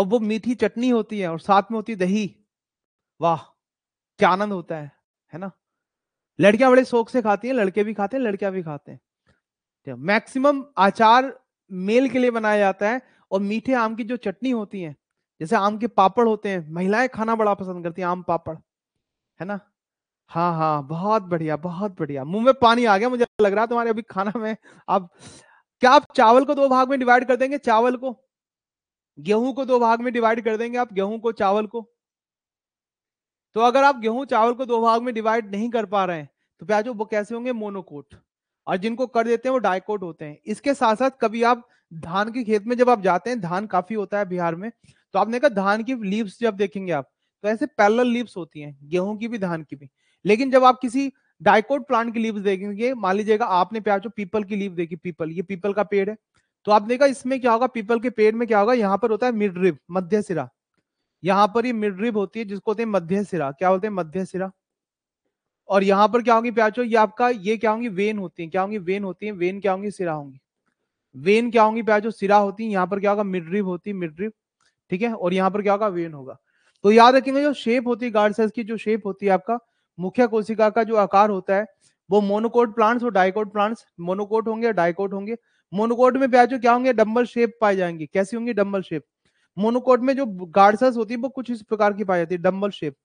Speaker 1: और वो मीठी चटनी होती है और साथ में होती है दही वाह क्या आनंद होता है है ना लड़कियां बड़े शौक से खाती हैं लड़के भी खाते हैं लड़कियां भी खाते हैं तो मैक्सिमम आचार मेल के लिए बनाया जाता है और मीठे आम की जो चटनी होती है जैसे आम के पापड़ होते हैं महिलाएं खाना बड़ा पसंद करती हैं आम पापड़ है ना हाँ हाँ बहुत बढ़िया बहुत बढ़िया मुंह में पानी आ गया मुझे लग रहा तुम्हारे अभी खाना में आप क्या आप चावल को दो भाग में डिवाइड कर देंगे चावल को गेहूं को दो भाग में डिवाइड कर देंगे आप गेहूं को चावल को तो अगर आप गेहूं चावल को दो भाग में डिवाइड नहीं कर पा रहे हैं तो प्याजो वो कैसे होंगे मोनोकोट और जिनको कर देते हैं वो डायकोट होते हैं इसके साथ साथ कभी आप धान के खेत में जब आप जाते हैं धान काफी होता है बिहार में तो आपने कहा धान की लीव्स जब देखेंगे आप तो ऐसे पैरल लीव्स होती हैं गेहूं की भी धान की भी लेकिन जब आप किसी डायकोट प्लांट की लीव्स देखेंगे मान लीजिएगा आपने प्याजो पीपल की लीव देखी पीपल ये पीपल का पेड़ है तो आपने कहा इसमें क्या होगा पीपल के पेड़ में क्या होगा यहाँ पर होता है मिड रिप मध्य सिरा यहां पर ये मिड रिब होती है जिसको होते हैं मध्य सिरा क्या बोलते हैं मध्य सिरा और यहाँ पर क्या होंगी प्याचो ये आपका ये क्या होंगी वेन होती है क्या होंगी वेन होती है वेन क्या होंगी सिरा होंगी वेन क्या होंगी प्याचो सिरा होती है यहाँ पर क्या होगा मिडरिब होती है मिडरिब ठीक है और यहाँ पर क्या होगा वेन होगा तो याद रखेंगे जो शेप होती है गार्ड साइज की जो शेप होती है आपका मुख्य कोशिका का जो आकार होता है वो मोनोकोट प्लांट्स और डाइकोट प्लांट्स मोनोकोट होंगे डाइकोट होंगे मोनोकोट में प्याचो क्या होंगे डम्बल शेप पाए जाएंगे कैसी होंगी डम्बल शेप मोनोकोट में जो गार्डस होती है वो कुछ इस प्रकार की पाई जाती है डम्बल शेप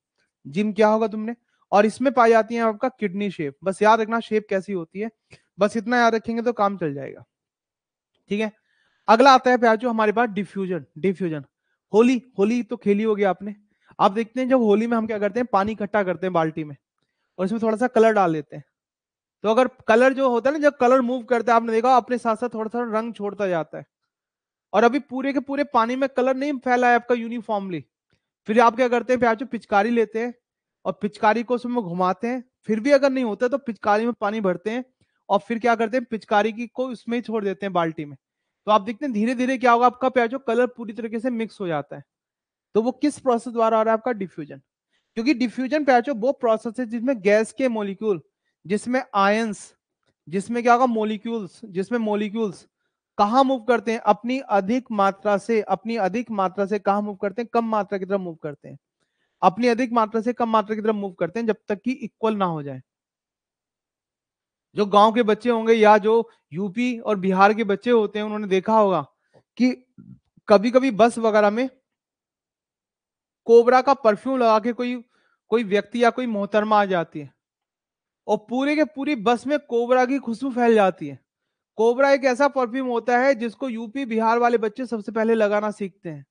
Speaker 1: जिम क्या होगा तुमने और इसमें पाई जाती है आपका किडनी शेप बस याद रखना शेप कैसी होती है बस इतना याद रखेंगे तो काम चल जाएगा ठीक है अगला आता है प्याजो हमारे पास डिफ्यूजन डिफ्यूजन होली होली तो खेली होगी आपने आप देखते हैं जब होली में हम क्या करते हैं पानी इकट्ठा करते हैं बाल्टी में और इसमें थोड़ा सा कलर डाल देते हैं तो अगर कलर जो होता है ना जब कलर मूव करते हैं आपने देखा अपने साथ साथ थोड़ा सा रंग छोड़ता जाता है और अभी पूरे के पूरे पानी में कलर नहीं फैला है आपका यूनिफॉर्मली फिर आप क्या करते हैं फिर आप पिचकारी लेते हैं और पिचकारी को उसमें घुमाते हैं फिर भी अगर नहीं होता तो पिचकारी में पानी भरते हैं और फिर क्या करते हैं पिचकारी की को उसमें ही छोड़ देते हैं बाल्टी में तो आप देखते हैं धीरे धीरे क्या होगा आपका प्याजो कलर पूरी तरीके से मिक्स हो जाता है तो वो किस प्रोसेस द्वारा आ रहा है आपका डिफ्यूजन क्योंकि डिफ्यूजन प्याचो वो प्रोसेस है जिसमें गैस के मोलिक्यूल जिसमें आयंस जिसमें क्या होगा मोलिक्यूल्स जिसमें मोलिक्यूल्स कहा मूव करते हैं अपनी अधिक मात्रा से अपनी अधिक मात्रा से कहा मूव करते हैं कम मात्रा की तरफ मूव करते हैं अपनी अधिक मात्रा से कम मात्रा की तरफ मूव करते हैं जब तक कि इक्वल ना हो जाए जो गांव के बच्चे होंगे या जो यूपी और बिहार के बच्चे होते हैं उन्होंने देखा होगा कि कभी कभी बस वगैरह में कोबरा का परफ्यूम लगा के कोई कोई व्यक्ति या कोई मोहतरमा आ जाती है और पूरे के पूरी बस में कोबरा की खुशबू फैल जाती है कोबरा एक ऐसा परफ्यूम होता है जिसको यूपी बिहार वाले बच्चे सबसे पहले लगाना सीखते हैं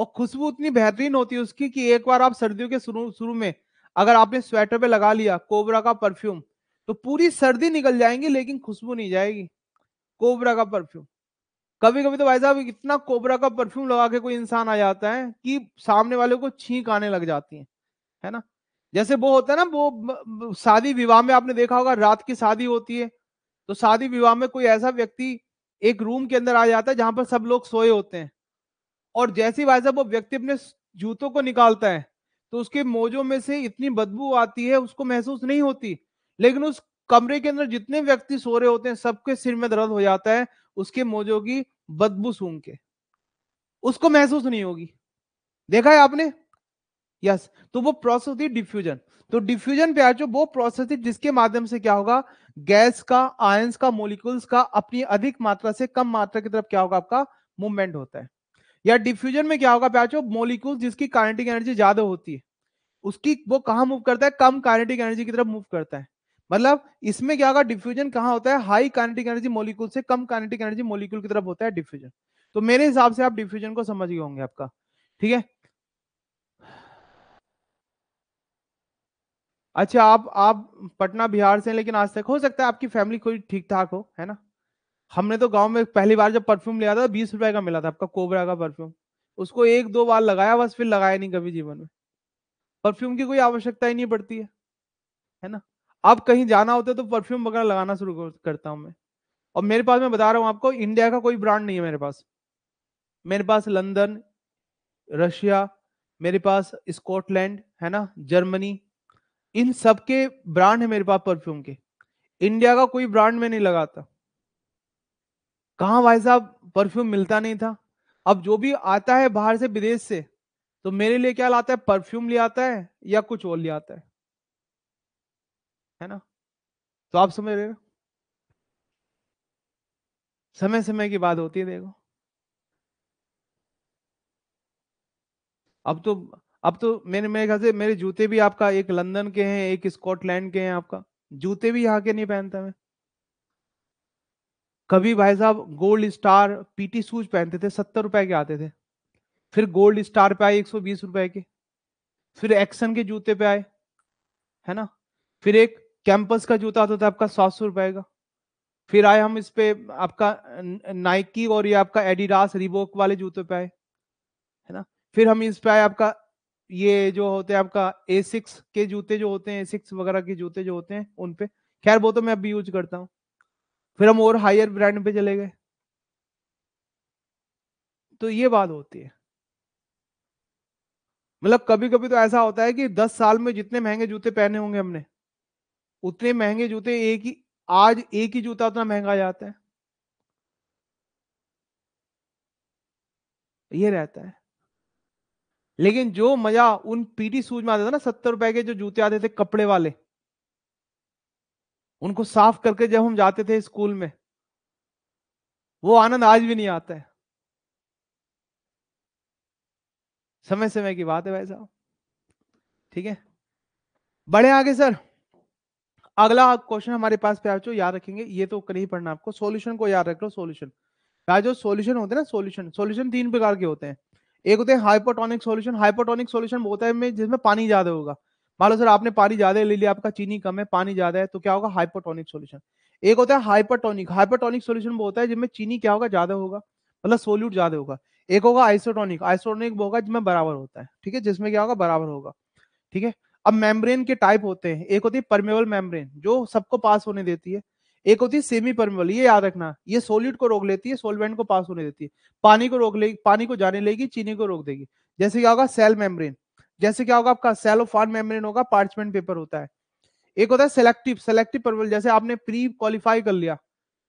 Speaker 1: और खुशबू उतनी बेहतरीन होती है उसकी कि एक बार आप सर्दियों के शुरू शुरू में अगर आपने स्वेटर पे लगा लिया कोबरा का परफ्यूम तो पूरी सर्दी निकल जाएंगी लेकिन खुशबू नहीं जाएगी कोबरा का परफ्यूम कभी कभी तो भाई साहब इतना कोबरा का परफ्यूम लगा के कोई इंसान आ जाता है कि सामने वाले को छींक आने लग जाती है है ना जैसे वो होता है ना वो शादी विवाह में आपने देखा होगा रात की शादी होती है तो शादी विवाह में कोई ऐसा व्यक्ति एक रूम के अंदर आ जाता है जहां पर सब लोग सोए होते हैं और जैसे भाई साहब वो व्यक्ति अपने जूतों को निकालता है तो उसके मोजों में से इतनी बदबू आती है उसको महसूस नहीं होती लेकिन उस कमरे के अंदर जितने व्यक्ति सो रहे होते हैं सबके सिर में दर्द हो जाता है उसके मोजों की बदबू सूंघ के उसको महसूस नहीं होगी देखा है आपने यस तो वो प्रोसेस होती है डिफ्यूजन तो डिफ्यूजन पे आ वो प्रोसेस है जिसके माध्यम से क्या होगा गैस का आयंस का मोलिकुल्स का अपनी अधिक मात्रा से कम मात्रा की तरफ क्या होगा आपका मूवमेंट होता है या डिफ्यूजन में क्या होगा प्याचो मोलिक्यूल जिसकी कारनेटिक एनर्जी ज्यादा होती है उसकी वो कहां मूव करता है कम काइनेटिक एनर्जी की तरफ मूव करता है मतलब इसमें क्या होगा डिफ्यूजन कहाँ होता है हाई कार्नेटिक एनर्जी मोलिक्यूल से कम कारनेटिक एनर्जी मोलिक्यूल की तरफ होता है डिफ्यूजन तो मेरे हिसाब से आप डिफ्यूजन को समझ गए होंगे आपका ठीक है अच्छा आप आप पटना बिहार से हैं लेकिन आज तक हो सकता है आपकी फैमिली कोई ठीक ठाक हो है ना हमने तो गांव में पहली बार जब परफ्यूम लिया था बीस रुपए का मिला था आपका कोबरा का परफ्यूम उसको एक दो बार लगाया बस फिर लगाया नहीं कभी जीवन में परफ्यूम की कोई आवश्यकता ही नहीं पड़ती है है ना आप कहीं जाना होता है तो परफ्यूम वगैरह लगाना शुरू करता हूँ मैं और मेरे पास मैं बता रहा हूँ आपको इंडिया का कोई ब्रांड नहीं है मेरे पास मेरे पास लंदन रशिया मेरे पास स्कॉटलैंड है ना जर्मनी इन सब के ब्रांड है मेरे पास परफ्यूम के इंडिया का कोई ब्रांड में नहीं लगाता कहा भाई साहब परफ्यूम मिलता नहीं था अब जो भी आता है बाहर से विदेश से तो मेरे लिए क्या लाता है परफ्यूम ले आता है या कुछ और ले आता है है ना तो आप समझ रहे हो समय समय की बात होती है देखो अब तो अब तो मेरे मेरे ख्याल से मेरे जूते भी आपका एक लंदन के हैं एक स्कॉटलैंड के हैं आपका जूते भी यहाँ के नहीं पहनता मैं कभी भाई साहब गोल्ड स्टार पीटी शूज पहनते थे सत्तर रुपए के आते थे फिर गोल्ड स्टार पे आए एक सौ बीस रुपए के फिर एक्शन के जूते पे आए है ना फिर एक कैंपस का जूता आता था आपका सात सौ रुपए का फिर आए हम इस पे आपका नाइकी और ये आपका एडिडास रिबोक वाले जूते पे आए है ना फिर हम इस पे आए आपका ये जो होते हैं आपका ए सिक्स के जूते जो होते हैं ए सिक्स वगैरह के जूते जो होते हैं उनपे खैर वो तो मैं अब भी यूज करता हूँ फिर हम और हायर ब्रांड पे चले गए तो ये बात होती है मतलब कभी कभी तो ऐसा होता है कि दस साल में जितने महंगे जूते पहने होंगे हमने उतने महंगे जूते एक ही आज एक ही जूता उतना महंगा जाता है ये रहता है लेकिन जो मजा उन पीटी सूज में आता था ना सत्तर रुपए के जो जूते आते थे कपड़े वाले उनको साफ करके जब हम जाते थे स्कूल में वो आनंद आज भी नहीं आता है समय समय की बात है भाई साहब ठीक है बढ़े आगे सर अगला क्वेश्चन हमारे पास प्याजो याद रखेंगे ये तो कल पढ़ना आपको सॉल्यूशन को याद रख लो सोल्यूशन जो सॉल्यूशन होते हैं ना सॉल्यूशन सॉल्यूशन तीन प्रकार के होते हैं एक होते हैं हाइपोटोनिक सोल्यूशन हाइपोटोनिक सोल्यूशन होता है में जिसमें पानी ज्यादा होगा मान लो सर आपने पानी ज्यादा ले लिया आपका चीनी कम है पानी ज्यादा है तो क्या होगा हाइपोटोनिक सोल्यूशन एक होता है हाइपोटोनिक हाइपोटोनिक सोल्यूशन होता है जिसमें चीनी क्या होगा ज्यादा होगा मतलब सोल्यूट ज्यादा होगा एक होगा आइसोटोनिक आइसोटोनिक होगा जिसमें बराबर होता है ठीक है जिसमें क्या होगा बराबर होगा ठीक है अब मेम्ब्रेन के टाइप होते हैं एक होती है परमेबल मेम्ब्रेन जो सबको पास होने देती है एक होती है सेमी परमेबल ये याद रखना ये सोल्यूट को रोक लेती है सोलवेंट को पास होने देती है पानी को रोक लेगी पानी को जाने लेगी चीनी को रोक देगी जैसे क्या होगा सेल मेम्ब्रेन जैसे क्या होगा आपका सेलोफान मेम्ब्रेन होगा पार्चमेंट पेपर होता है एक होता है सेलेक्टिव सेलेक्टिव परमेबल जैसे आपने प्री क्वालिफाई कर लिया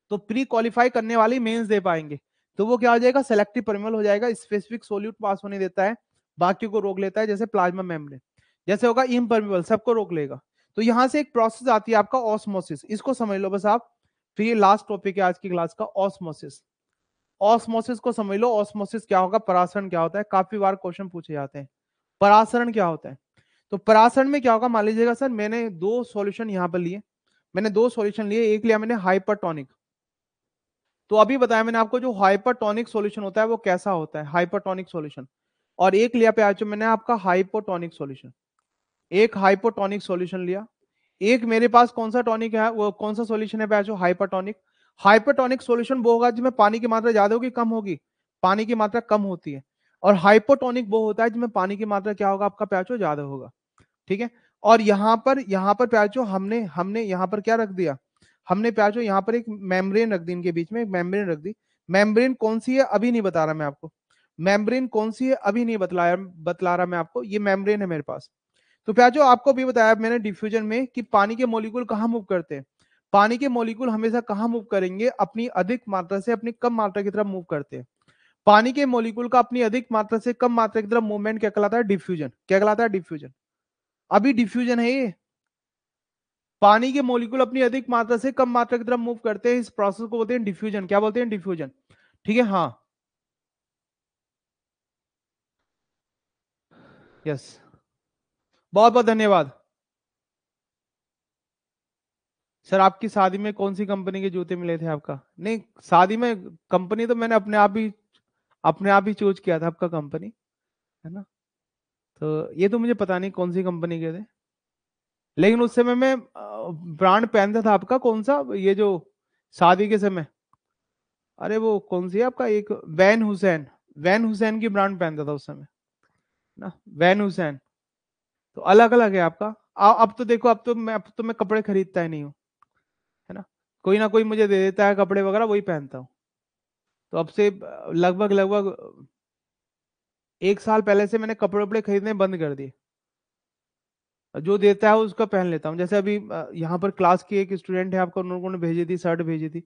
Speaker 1: तो प्री क्वालिफाई करने वाली मेन्स दे पाएंगे तो वो क्या हो जाएगा सेलेक्टिव परमेबल हो जाएगा स्पेसिफिक सोल्यूट पास होने देता है बाकी को रोक लेता है जैसे प्लाज्मा मेम्ब्रेन जैसे होगा इम्परमेबल सबको रोक लेगा तो यहां से एक प्रोसेस आती है आपका ऑस्मोसिस इसको समझ लो बस आप फिर ये लास्ट टॉपिक है आज की क्लास का ऑस्मोसिस ऑस्मोसिस को समझ लो ऑस्मोसिस क्या होगा परासरण क्या होता है काफी बार क्वेश्चन पूछे जाते हैं परासरण क्या होता है तो परासरण में क्या होगा मान लीजिएगा सर मैंने दो सॉल्यूशन यहाँ पर लिए मैंने दो सॉल्यूशन लिए एक लिया मैंने हाइपरटोनिक तो अभी बताया मैंने आपको जो हाइपरटोनिक सॉल्यूशन होता है वो कैसा होता है हाइपरटोनिक सॉल्यूशन और एक लिया पे आज मैंने आपका हाइपोटोनिक सॉल्यूशन एक हाइपोटोनिक सॉल्यूशन लिया एक मेरे पास कौन सा टॉनिक है वो कौन सा सॉल्यूशन है जो हाइपरटोनिक हाइपरटोनिक सॉल्यूशन वो होगा जिसमें पानी की मात्रा ज्यादा होगी कम होगी पानी की मात्रा कम होती है और हाइपोटोनिक वो होता है जिसमें पानी की मात्रा क्या होगा आपका प्याचो ज्यादा होगा ठीक है और यहाँ पर यहाँ पर प्याचो हमने हमने यहाँ पर क्या रख दिया हमने प्याचो यहाँ पर एक मेम्ब्रेन रख दी इनके बीच में एक मेम्ब्रेन रख दी मेम्ब्रेन कौन सी है अभी नहीं बता रहा मैं आपको मेम्ब्रेन कौन सी है अभी नहीं बतलाया बतला रहा मैं आपको ये मेम्ब्रेन है मेरे पास तो प्याजो आपको भी बताया मैंने डिफ्यूजन में कि पानी के मोलिकुल कहाँ मूव करते हैं पानी के मोलिकुल हमेशा कहाँ मूव करेंगे अपनी अधिक मात्रा से अपनी कम मात्रा की तरफ मूव करते हैं पानी के मोलिकुल का अपनी अधिक मात्रा से कम मात्रा की तरफ मूवमेंट क्या कहलाता है डिफ्यूजन क्या कहलाता है डिफ्यूजन अभी डिफ्यूजन है ये पानी के मोलिकुल अपनी अधिक मात्रा से कम मात्रा की तरफ मूव करते हैं इस प्रोसेस को बोलते हैं डिफ्यूजन क्या बोलते हैं डिफ्यूजन ठीक है हाँ यस yes. बहुत बहुत धन्यवाद सर आपकी शादी में कौन सी कंपनी के जूते मिले थे आपका नहीं शादी में कंपनी तो मैंने अपने आप ही अपने आप ही चूज किया था आपका कंपनी है ना तो ये तो मुझे पता नहीं कौन सी कंपनी के थे लेकिन उस समय मैं ब्रांड पहनता था आपका कौन सा ये जो शादी के समय अरे वो कौन सी है आपका एक वैन हुसैन वैन हुसैन की ब्रांड पहनता था उस समय ना वैन हुसैन तो अलग अलग है आपका आ, अब तो देखो अब तो मैं अब तो मैं कपड़े खरीदता ही नहीं हूँ है ना कोई ना कोई मुझे दे देता है कपड़े वगैरह वही पहनता हूँ तो अब से लगभग लगभग एक साल पहले से मैंने कपड़े वपड़े खरीदने बंद कर दिए जो देता है उसका पहन लेता हूँ जैसे अभी यहाँ पर क्लास की एक स्टूडेंट है आपको उन्होंने भेजी थी शर्ट भेजी थी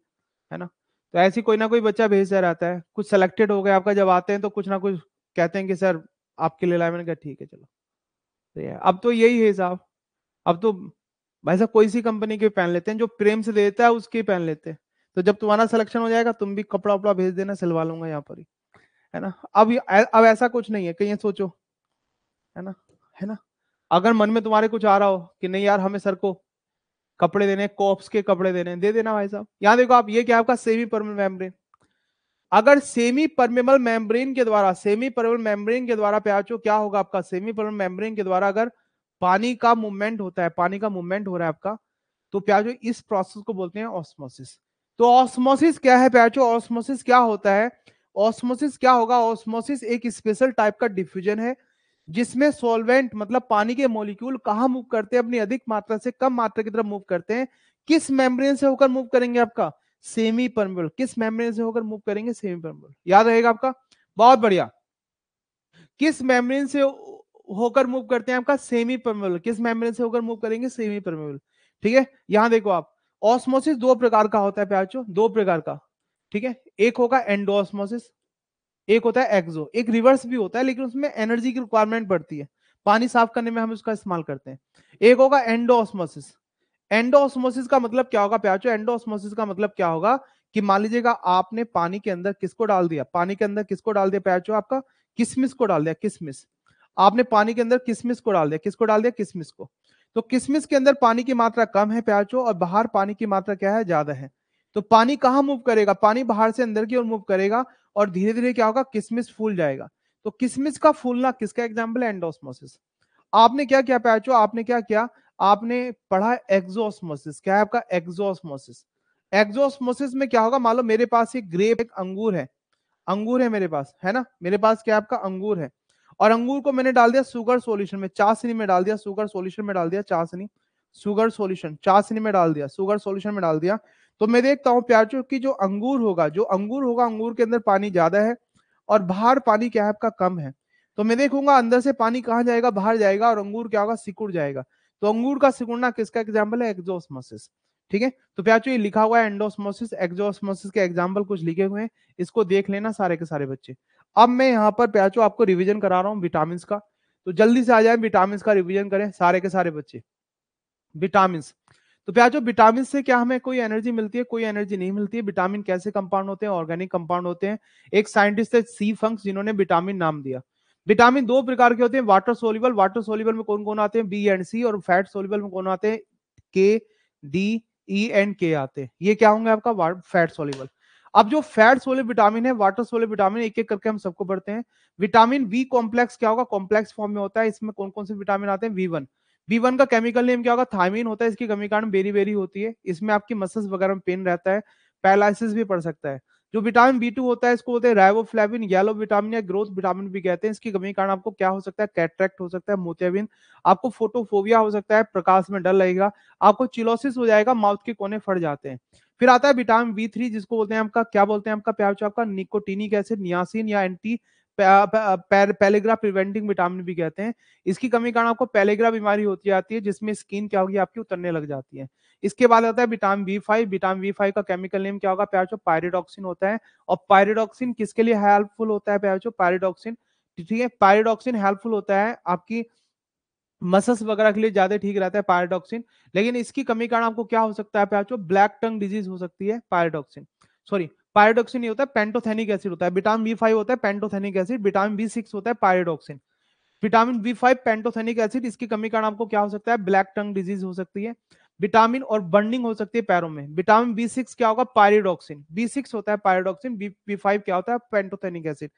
Speaker 1: है ना तो ऐसी कोई ना कोई बच्चा भेजता रहता है कुछ सेलेक्टेड हो गया आपका जब आते हैं तो कुछ ना कुछ कहते हैं कि सर आपके लिए लाए मैंने कहा ठीक है चलो अब तो यही है साहब अब तो भाई साहब कोई सी कंपनी के पहन लेते हैं जो प्रेम से देता है उसके पहन लेते हैं तो जब तुम्हारा सिलेक्शन हो जाएगा तुम भी कपड़ा उपड़ा भेज देना सिलवा लूंगा यहाँ पर ही है ना अब अब ऐसा कुछ नहीं है कहीं सोचो है ना है ना अगर मन में तुम्हारे कुछ आ रहा हो कि नहीं यार हमें सर को कपड़े देने कॉप्स के कपड़े देने दे देना भाई साहब यहाँ देखो आप ये क्या आपका सेमी परमेंट मेम्ब्रेन अगर सेमी परमेबल मेम्ब्रेन के द्वारा सेमी परमेबल मेम्ब्रेन के द्वारा प्याचो क्या होगा आपका सेमी परमेबल मेम्ब्रेन के द्वारा अगर पानी का मूवमेंट होता है पानी का मूवमेंट हो रहा है आपका तो प्याचो इस प्रोसेस को बोलते हैं ऑस्मोसिस तो ऑस्मोसिस क्या है प्याचो ऑस्मोसिस क्या होता है ऑस्मोसिस क्या होगा ऑस्मोसिस एक स्पेशल टाइप का डिफ्यूजन है जिसमें सॉल्वेंट मतलब पानी के मॉलिक्यूल कहां मूव करते हैं अपनी अधिक मात्रा से कम मात्रा की तरफ मूव करते हैं किस मेम्ब्रेन से होकर मूव करेंगे आपका सेमी परमेबल किस मेम्ब्रेन से होकर मूव करेंगे सेमी परमेबल याद रहेगा आपका बहुत बढ़िया किस मेम्ब्रेन से होकर मूव करते हैं आपका सेमी परमेबल किस मेम्ब्रेन से होकर मूव करेंगे सेमी परमेबल ठीक है यहां देखो आप ऑस्मोसिस दो प्रकार का होता है प्याचो दो प्रकार का ठीक है एक होगा एंडोस्मोसिस एक होता है एक्सो एक रिवर्स भी होता है लेकिन उसमें एनर्जी की रिक्वायरमेंट बढ़ती है पानी साफ करने में हम उसका इस्तेमाल करते हैं एक होगा एंडोस्मोसिस एंडोसमोसिस का मतलब क्या होगा प्याचो एंडोसमोसिस का मतलब क्या होगा कि मान लीजिएगा आपने पानी के अंदर किसको डाल दिया पानी के अंदर किसको डाल दिया प्याचो आपका किसमिस को डाल दिया किसमिस आपने पानी के अंदर किसमिस को डाल दिया किसको डाल दिया किसमिस को तो किसमिस के अंदर पानी की मात्रा कम है प्याचो और बाहर पानी की मात्रा क्या है ज्यादा है तो पानी कहाँ मूव करेगा पानी बाहर से अंदर की ओर मूव करेगा और धीरे धीरे क्या होगा किसमिस फूल जाएगा तो किसमिस का फूलना किसका एग्जाम्पल है एंडोस्मोसिस आपने क्या किया प्याचो आपने क्या किया आपने पढ़ा एक्सोस्मोसिस क्या है आपका एक्सोस्मोसिस एक्सोस्मोसिस में क्या होगा मान लो मेरे पास एक ग्रेप एक अंगूर है अंगूर है मेरे पास है ना मेरे पास क्या आपका अंगूर है और अंगूर को मैंने डाल दिया सुगर सोल्यूशन में चाशनी में डाल दिया सुगर सोल्यूशन में डाल दिया चाशनी सुगर सोल्यूशन चाशनी में डाल दिया सुगर सोल्यूशन में डाल दिया तो मैं देखता हूँ प्याचो की जो अंगूर होगा जो अंगूर होगा अंगूर के अंदर पानी ज्यादा है और बाहर पानी क्या है आपका कम है तो मैं देखूंगा अंदर से पानी कहाँ जाएगा बाहर जाएगा और अंगूर क्या होगा सिकुड़ जाएगा तो अंगूर का सिकुड़ना किसका एग्जाम्पल है एक्जोसमोसिस ठीक है तो प्याचो ये लिखा हुआ है एंडोसमोसिस एक्जोसमोसिस के एग्जाम्पल कुछ लिखे हुए हैं इसको देख लेना सारे के सारे बच्चे अब मैं यहाँ पर प्याचो आपको रिविजन करा रहा हूँ विटामिन का तो जल्दी से आ जाए विटामिन का रिविजन करें सारे के सारे बच्चे विटामिन तो प्याचो विटामिन से क्या हमें कोई एनर्जी मिलती है कोई एनर्जी नहीं मिलती है विटामिन कैसे कंपाउंड होते हैं ऑर्गेनिक कंपाउंड होते हैं एक साइंटिस्ट है सी फंक्स जिन्होंने विटामिन नाम दिया विटामिन दो प्रकार के होते हैं वाटर सोलिबल वाटर सोलिबल में कौन कौन आते हैं बी एंड सी और फैट सोलिबल में कौन आते हैं के डी ई एंड के आते हैं ये क्या होंगे आपका फैट सोलिबल अब जो फैट सोले विटामिन है वाटर सोले विटामिन एक एक करके हम सबको पढ़ते हैं विटामिन बी कॉम्प्लेक्स क्या होगा कॉम्प्लेक्स फॉर्म में होता है इसमें कौन कौन से विटामिन आते हैं वी वन बी वन का केमिकल नेम क्या होगा थायमिन होता है इसकी कमी कारण बेरी बेरी होती है इसमें आपकी मसल्स वगैरह में पेन रहता है पैरालिसिस भी पड़ सकता है जो विटामिन बी टू होता है इसको बोलते हैं राइवोफ्लेविन येलो विटामिन या ग्रोथ विटामिन भी कहते हैं इसकी कमी के कारण आपको क्या हो सकता है कैट्रैक्ट हो सकता है मोतियाबिन आपको फोटोफोबिया हो सकता है प्रकाश में डर लगेगा आपको चिलोसिस हो जाएगा माउथ के कोने फट जाते हैं फिर आता है विटामिन बी थ्री जिसको बोलते हैं आपका क्या बोलते हैं आपका प्याज आपका निकोटीनिक एसिड नियासिन या एंटी पैलेग्रा प्रिवेंटिंग विटामिन भी कहते हैं इसकी कमी कारण आपको पैलेग्रा बीमारी होती जाती है जिसमें स्किन क्या होगी आपकी उतरने लग जाती है इसके बाद आता है vitamin B five vitamin B five का केमिकल नेम क्या होगा प्याचो पायरेडॉक्सिन होता है और पायरेडॉक्सिन किसके लिए हेल्पफुल होता है प्याचो पायरेडॉक्सिन ठीक है पायरेडॉक्सिन हेल्पफुल होता है आपकी मसल्स वगैरह के लिए ज्यादा ठीक रहता है पायरेडॉक्सिन लेकिन इसकी कमी कारण आपको क्या हो सकता है प्याचो ब्लैक टंग डिजीज हो सकती है पायरेडॉक्सिन सॉरी पायरोडॉक्सिन ये होता है पेंटोथेनिक एसिड होता है विटामिन बी फाइव होता है pantothenic acid vitamin B six होता है pyridoxine vitamin B five pantothenic acid इसकी कमी कारण आपको क्या हो सकता है ब्लैक टंग डिजीज हो सकती है विटामिन और बर्निंग हो सकती है पैरों में विटामिन बी सिक्स क्या होगा पायरिडॉक्सिन बी सिक्स होता है पायरेडोक्सिन बी फाइव क्या होता है पेंटोथेनिक एसिड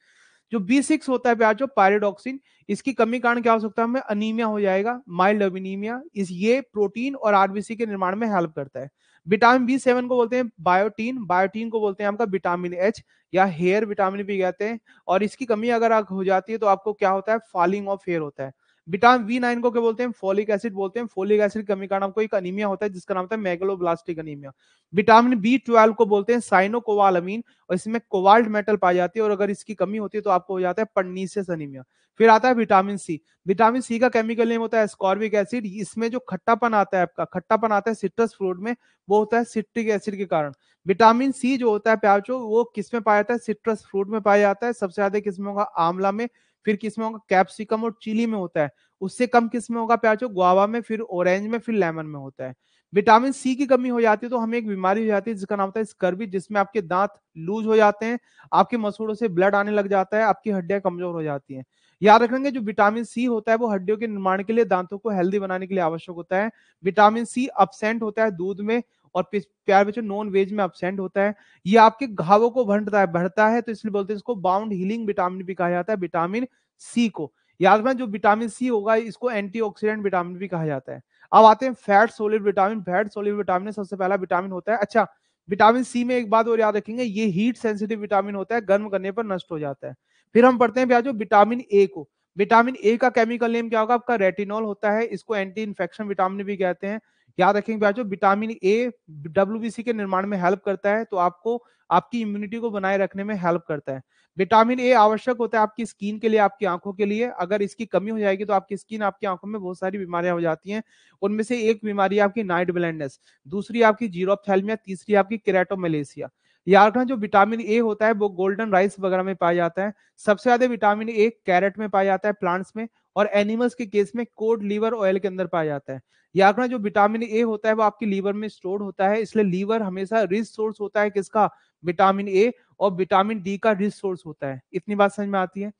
Speaker 1: जो बी सिक्स होता है प्यार पायरेडोक्सिन इसकी कमी कारण क्या हो सकता है हमें अनीमिया हो जाएगा माइल्ड अनीमिया इस ये प्रोटीन और आरबीसी के निर्माण में हेल्प करता है विटामिन बी सेवन को बोलते हैं बायोटीन बायोटीन को बोलते हैं आपका विटामिन एच या हेयर विटामिन भी कहते हैं और इसकी कमी अगर हो जाती है तो आपको क्या होता है फॉलिंग ऑफ हेयर होता है विटामिन वी नाइन को क्या बोलते हैं फोलिक एसिड बोलते हैं फोलिक एसिड कमी का नाम को एक अनिमिया होता है जिसका नाम होता है megaloblastic anaemia vitamin B twelve को बोलते हैं साइनोकोवालमीन और इसमें कोवाल्ट मेटल पाई जाती है और अगर इसकी कमी होती है तो आपको हो जाता है पन्नीसियस अनिमिया फिर आता है विटामिन सी विटामिन सी का केमिकल नेम होता है एस्कॉर्बिक एसिड इसमें जो खट्टापन आता है आपका खट्टापन आता है सिट्रस फ्रूट में वो होता है सिट्रिक एसिड के कारण विटामिन सी जो होता है प्याचो वो किस में पाया जाता है सिट्रस फ्रूट में पाया जाता है सबसे ज्यादा किसमें होगा आंवला में फिर किस में होगा कैप्सिकम और चिली में होता है उससे कम किस में होगा प्याज गुआवा में फिर ऑरेंज में फिर लेमन में होता है विटामिन सी की कमी हो जाती है तो हमें एक बीमारी हो जाती है जिसका नाम होता है स्कर्वी जिसमें आपके दांत लूज हो जाते हैं आपके मसूड़ों से ब्लड आने लग जाता है आपकी हड्डियां कमजोर हो जाती हैं याद रखेंगे जो विटामिन सी होता है वो हड्डियों के निर्माण के लिए दांतों को हेल्दी बनाने के लिए आवश्यक होता है विटामिन सी अपसेंट होता है दूध में और प्यार बच्चों नॉन वेज में अपसेंट होता है ये आपके घावों को भरता है भरता है तो इसलिए बोलते हैं इसको बाउंड हीलिंग विटामिन भी कहा जाता है विटामिन सी को याद रखना जो विटामिन सी होगा इसको एंटीऑक्सीडेंट विटामिन भी कहा जाता है अब आते हैं fat soluble vitamin fat soluble vitamin सबसे पहला विटामिन होता है अच्छा विटामिन सी में एक बात और याद रखेंगे ये हीट सेंसिटिव विटामिन होता है गर्म करने पर नष्ट हो जाता है फिर हम पढ़ते हैं जो विटामिन ए को विटामिन ए का केमिकल नेम क्या होगा आपका रेटिनॉल होता है इसको एंटी इन्फेक्शन विटामिन भी कहते हैं याद रखेंगे बच्चों विटामिन ए डब्ल्यू के निर्माण में हेल्प करता है तो आपको आपकी इम्यूनिटी को बनाए रखने में हेल्प करता है विटामिन ए आवश्यक होता है आपकी स्किन के लिए आपकी आंखों के लिए अगर इसकी कमी हो जाएगी तो आपकी स्किन आपकी आंखों में बहुत सारी बीमारियां हो जाती हैं उनमें से एक बीमारी आपकी नाइट ब्लाइंडनेस दूसरी आपकी जीरोपथैलमिया तीसरी आपकी कैरेटोमलेसिया यार्कना जो विटामिन ए होता है वो गोल्डन राइस वगैरह में पाया जाता है सबसे ज्यादा विटामिन ए कैरेट में पाया जाता है प्लांट्स में और एनिमल्स के केस में कोड लीवर ऑयल के अंदर पाया जाता है यार्कना जो विटामिन ए होता है वो आपकी लीवर में स्टोर होता है इसलिए लीवर हमेशा रिच सोर्स होता है किसका विटामिन ए और विटामिन डी का रिच सोर्स होता है इतनी बात समझ में आती है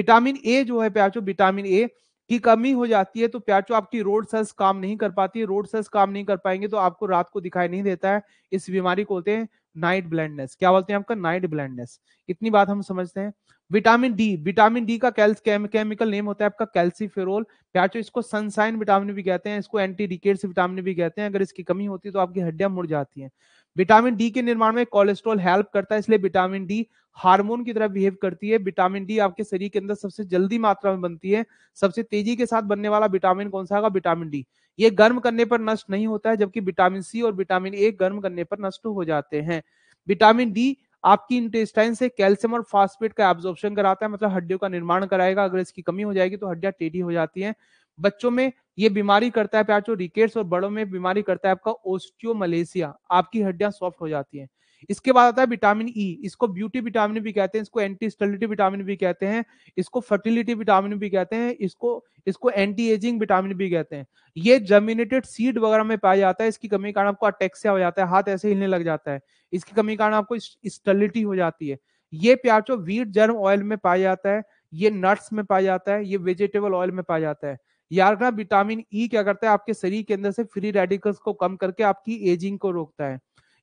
Speaker 1: विटामिन ए जो है प्याचो विटामिन ए की कमी हो जाती है तो प्याचो आपकी रोड सर्स काम नहीं कर पाती है रोड सर्स काम नहीं कर पाएंगे तो आपको रात को दिखाई नहीं देता है इस बीमारी को होते हैं नाइट ब्लाइंडनेस क्या बोलते हैं आपका नाइट ब्लाइंडनेस इतनी बात हम समझते हैं विटामिन डी विटामिन डी का कैल्स केमिकल नेम होता है आपका कैल्सीफेरोल प्याचो इसको सनसाइन विटामिन भी कहते हैं इसको एंटी डिकेट्स विटामिन भी कहते हैं अगर इसकी कमी होती है तो आपकी हड्डियां मुड़ जाती हैं विटामिन डी के निर्माण में कोलेस्ट्रॉल हेल्प करता है इसलिए विटामिन डी हार्मोन की तरह बिहेव करती है विटामिन डी आपके शरीर के अंदर सबसे जल्दी मात्रा में बनती है सबसे तेजी के साथ बनने वाला विटामिन कौन सा होगा विटामिन डी ये गर्म करने पर नष्ट नहीं होता है जबकि विटामिन सी और विटामिन ए गर्म करने पर नष्ट हो जाते हैं विटामिन डी आपकी इंटेस्टाइन से कैल्शियम और फास्फेट का एब्जॉर्प्शन कराता है मतलब हड्डियों का निर्माण कराएगा अगर इसकी कमी हो जाएगी तो हड्डियां टेढ़ी हो जाती हैं बच्चों में ये बीमारी करता है प्याचो रिकेट्स और बड़ों में बीमारी करता है आपका ओस्टियोमलेसिया आपकी हड्डियां सॉफ्ट हो जाती हैं इसके बाद आता है विटामिन ई e, इसको ब्यूटी विटामिन भी कहते हैं इसको एंटी स्टेलिटी विटामिन भी कहते हैं इसको फर्टिलिटी विटामिन भी कहते हैं इसको इसको एंटी एजिंग विटामिन भी कहते हैं ये जर्मिनेटेड सीड वगैरह में पाया जाता है इसकी कमी कारण आपको अटैक्सिया हो जाता है हाथ ऐसे हिलने लग जाता है इसकी कमी कारण आपको स्टेलिटी हो जाती है ये प्याचो वीट जर्म ऑयल में पाया जाता है ये नट्स में पाया जाता है ये वेजिटेबल ऑयल में पाया जाता है ना विटामिन ई क्या करता है आपके शरीर के अंदर से फ्री रेडिकल्स को कम करके आपकी एजिंग को रोकता है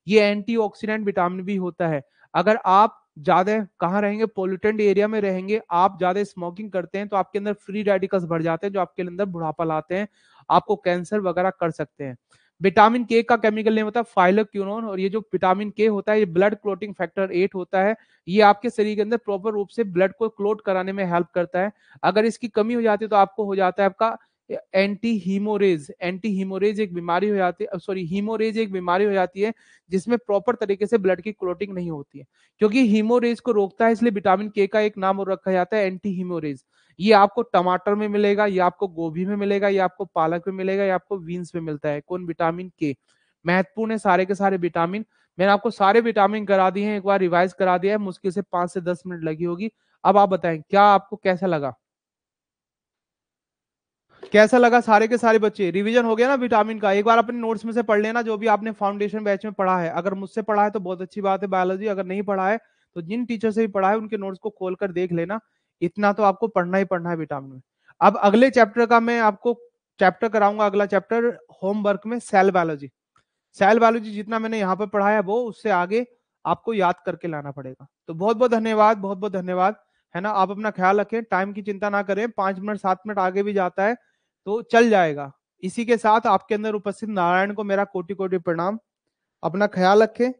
Speaker 1: ये एंटीऑक्सीडेंट विटामिन भी होता है अगर आप ज्यादा कहाँ रहेंगे पोल्यूटेंट एरिया में रहेंगे आप ज्यादा स्मोकिंग करते हैं तो आपके अंदर फ्री रेडिकल्स बढ़ जाते हैं जो आपके अंदर बुढ़ापा लाते हैं आपको कैंसर वगैरह कर सकते हैं विटामिन के का केमिकल नेम होता है फाइलोक्यूनोन और ये जो विटामिन के होता है ये ब्लड क्लोटिंग फैक्टर एट होता है ये आपके शरीर के अंदर प्रॉपर रूप से ब्लड को क्लोट कराने में हेल्प करता है अगर इसकी कमी हो जाती है तो आपको हो जाता है आपका एंटी हीमोरेज एंटी हीमोरेज एक बीमारी हो जाती है सॉरी हीमोरेज एक बीमारी हो जाती है जिसमें प्रॉपर तरीके से ब्लड की क्लोटिंग नहीं होती है क्योंकि हीमोरेज को रोकता है इसलिए विटामिन के का एक नाम और रखा जाता है एंटी हीमोरेज ये आपको टमाटर में मिलेगा ये आपको गोभी में मिलेगा ये आपको पालक में मिलेगा ये आपको बीन्स में मिलता है कौन विटामिन के महत्वपूर्ण है सारे के सारे विटामिन मैंने आपको सारे विटामिन करा दिए हैं एक बार रिवाइज करा दिया है मुश्किल से पांच से दस मिनट लगी होगी अब आप बताएं क्या आपको कैसा लगा कैसा लगा सारे के सारे बच्चे रिवीजन हो गया ना विटामिन का एक बार अपने नोट्स में से पढ़ लेना जो भी आपने फाउंडेशन बैच में पढ़ा है अगर मुझसे पढ़ा है तो बहुत अच्छी बात है बायोलॉजी अगर नहीं पढ़ा है तो जिन टीचर से भी पढ़ा है उनके नोट्स को खोल कर देख लेना इतना तो आपको पढ़ना ही पढ़ना है विटामिन में अब अगले चैप्टर का मैं आपको चैप्टर कराऊंगा अगला चैप्टर होमवर्क में सेल बायोलॉजी सेल बायोलॉजी जितना मैंने यहाँ पर पढ़ाया वो उससे आगे आपको याद करके लाना पड़ेगा तो बहुत बहुत धन्यवाद बहुत बहुत धन्यवाद है ना आप अपना ख्याल रखें टाइम की चिंता ना करें पांच मिनट सात मिनट आगे भी जाता है तो चल जाएगा इसी के साथ आपके अंदर उपस्थित नारायण को मेरा कोटि कोटि प्रणाम अपना ख्याल रखें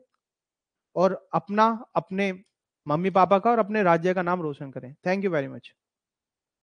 Speaker 1: और अपना अपने मम्मी पापा का और अपने राज्य का नाम रोशन करें थैंक यू वेरी मच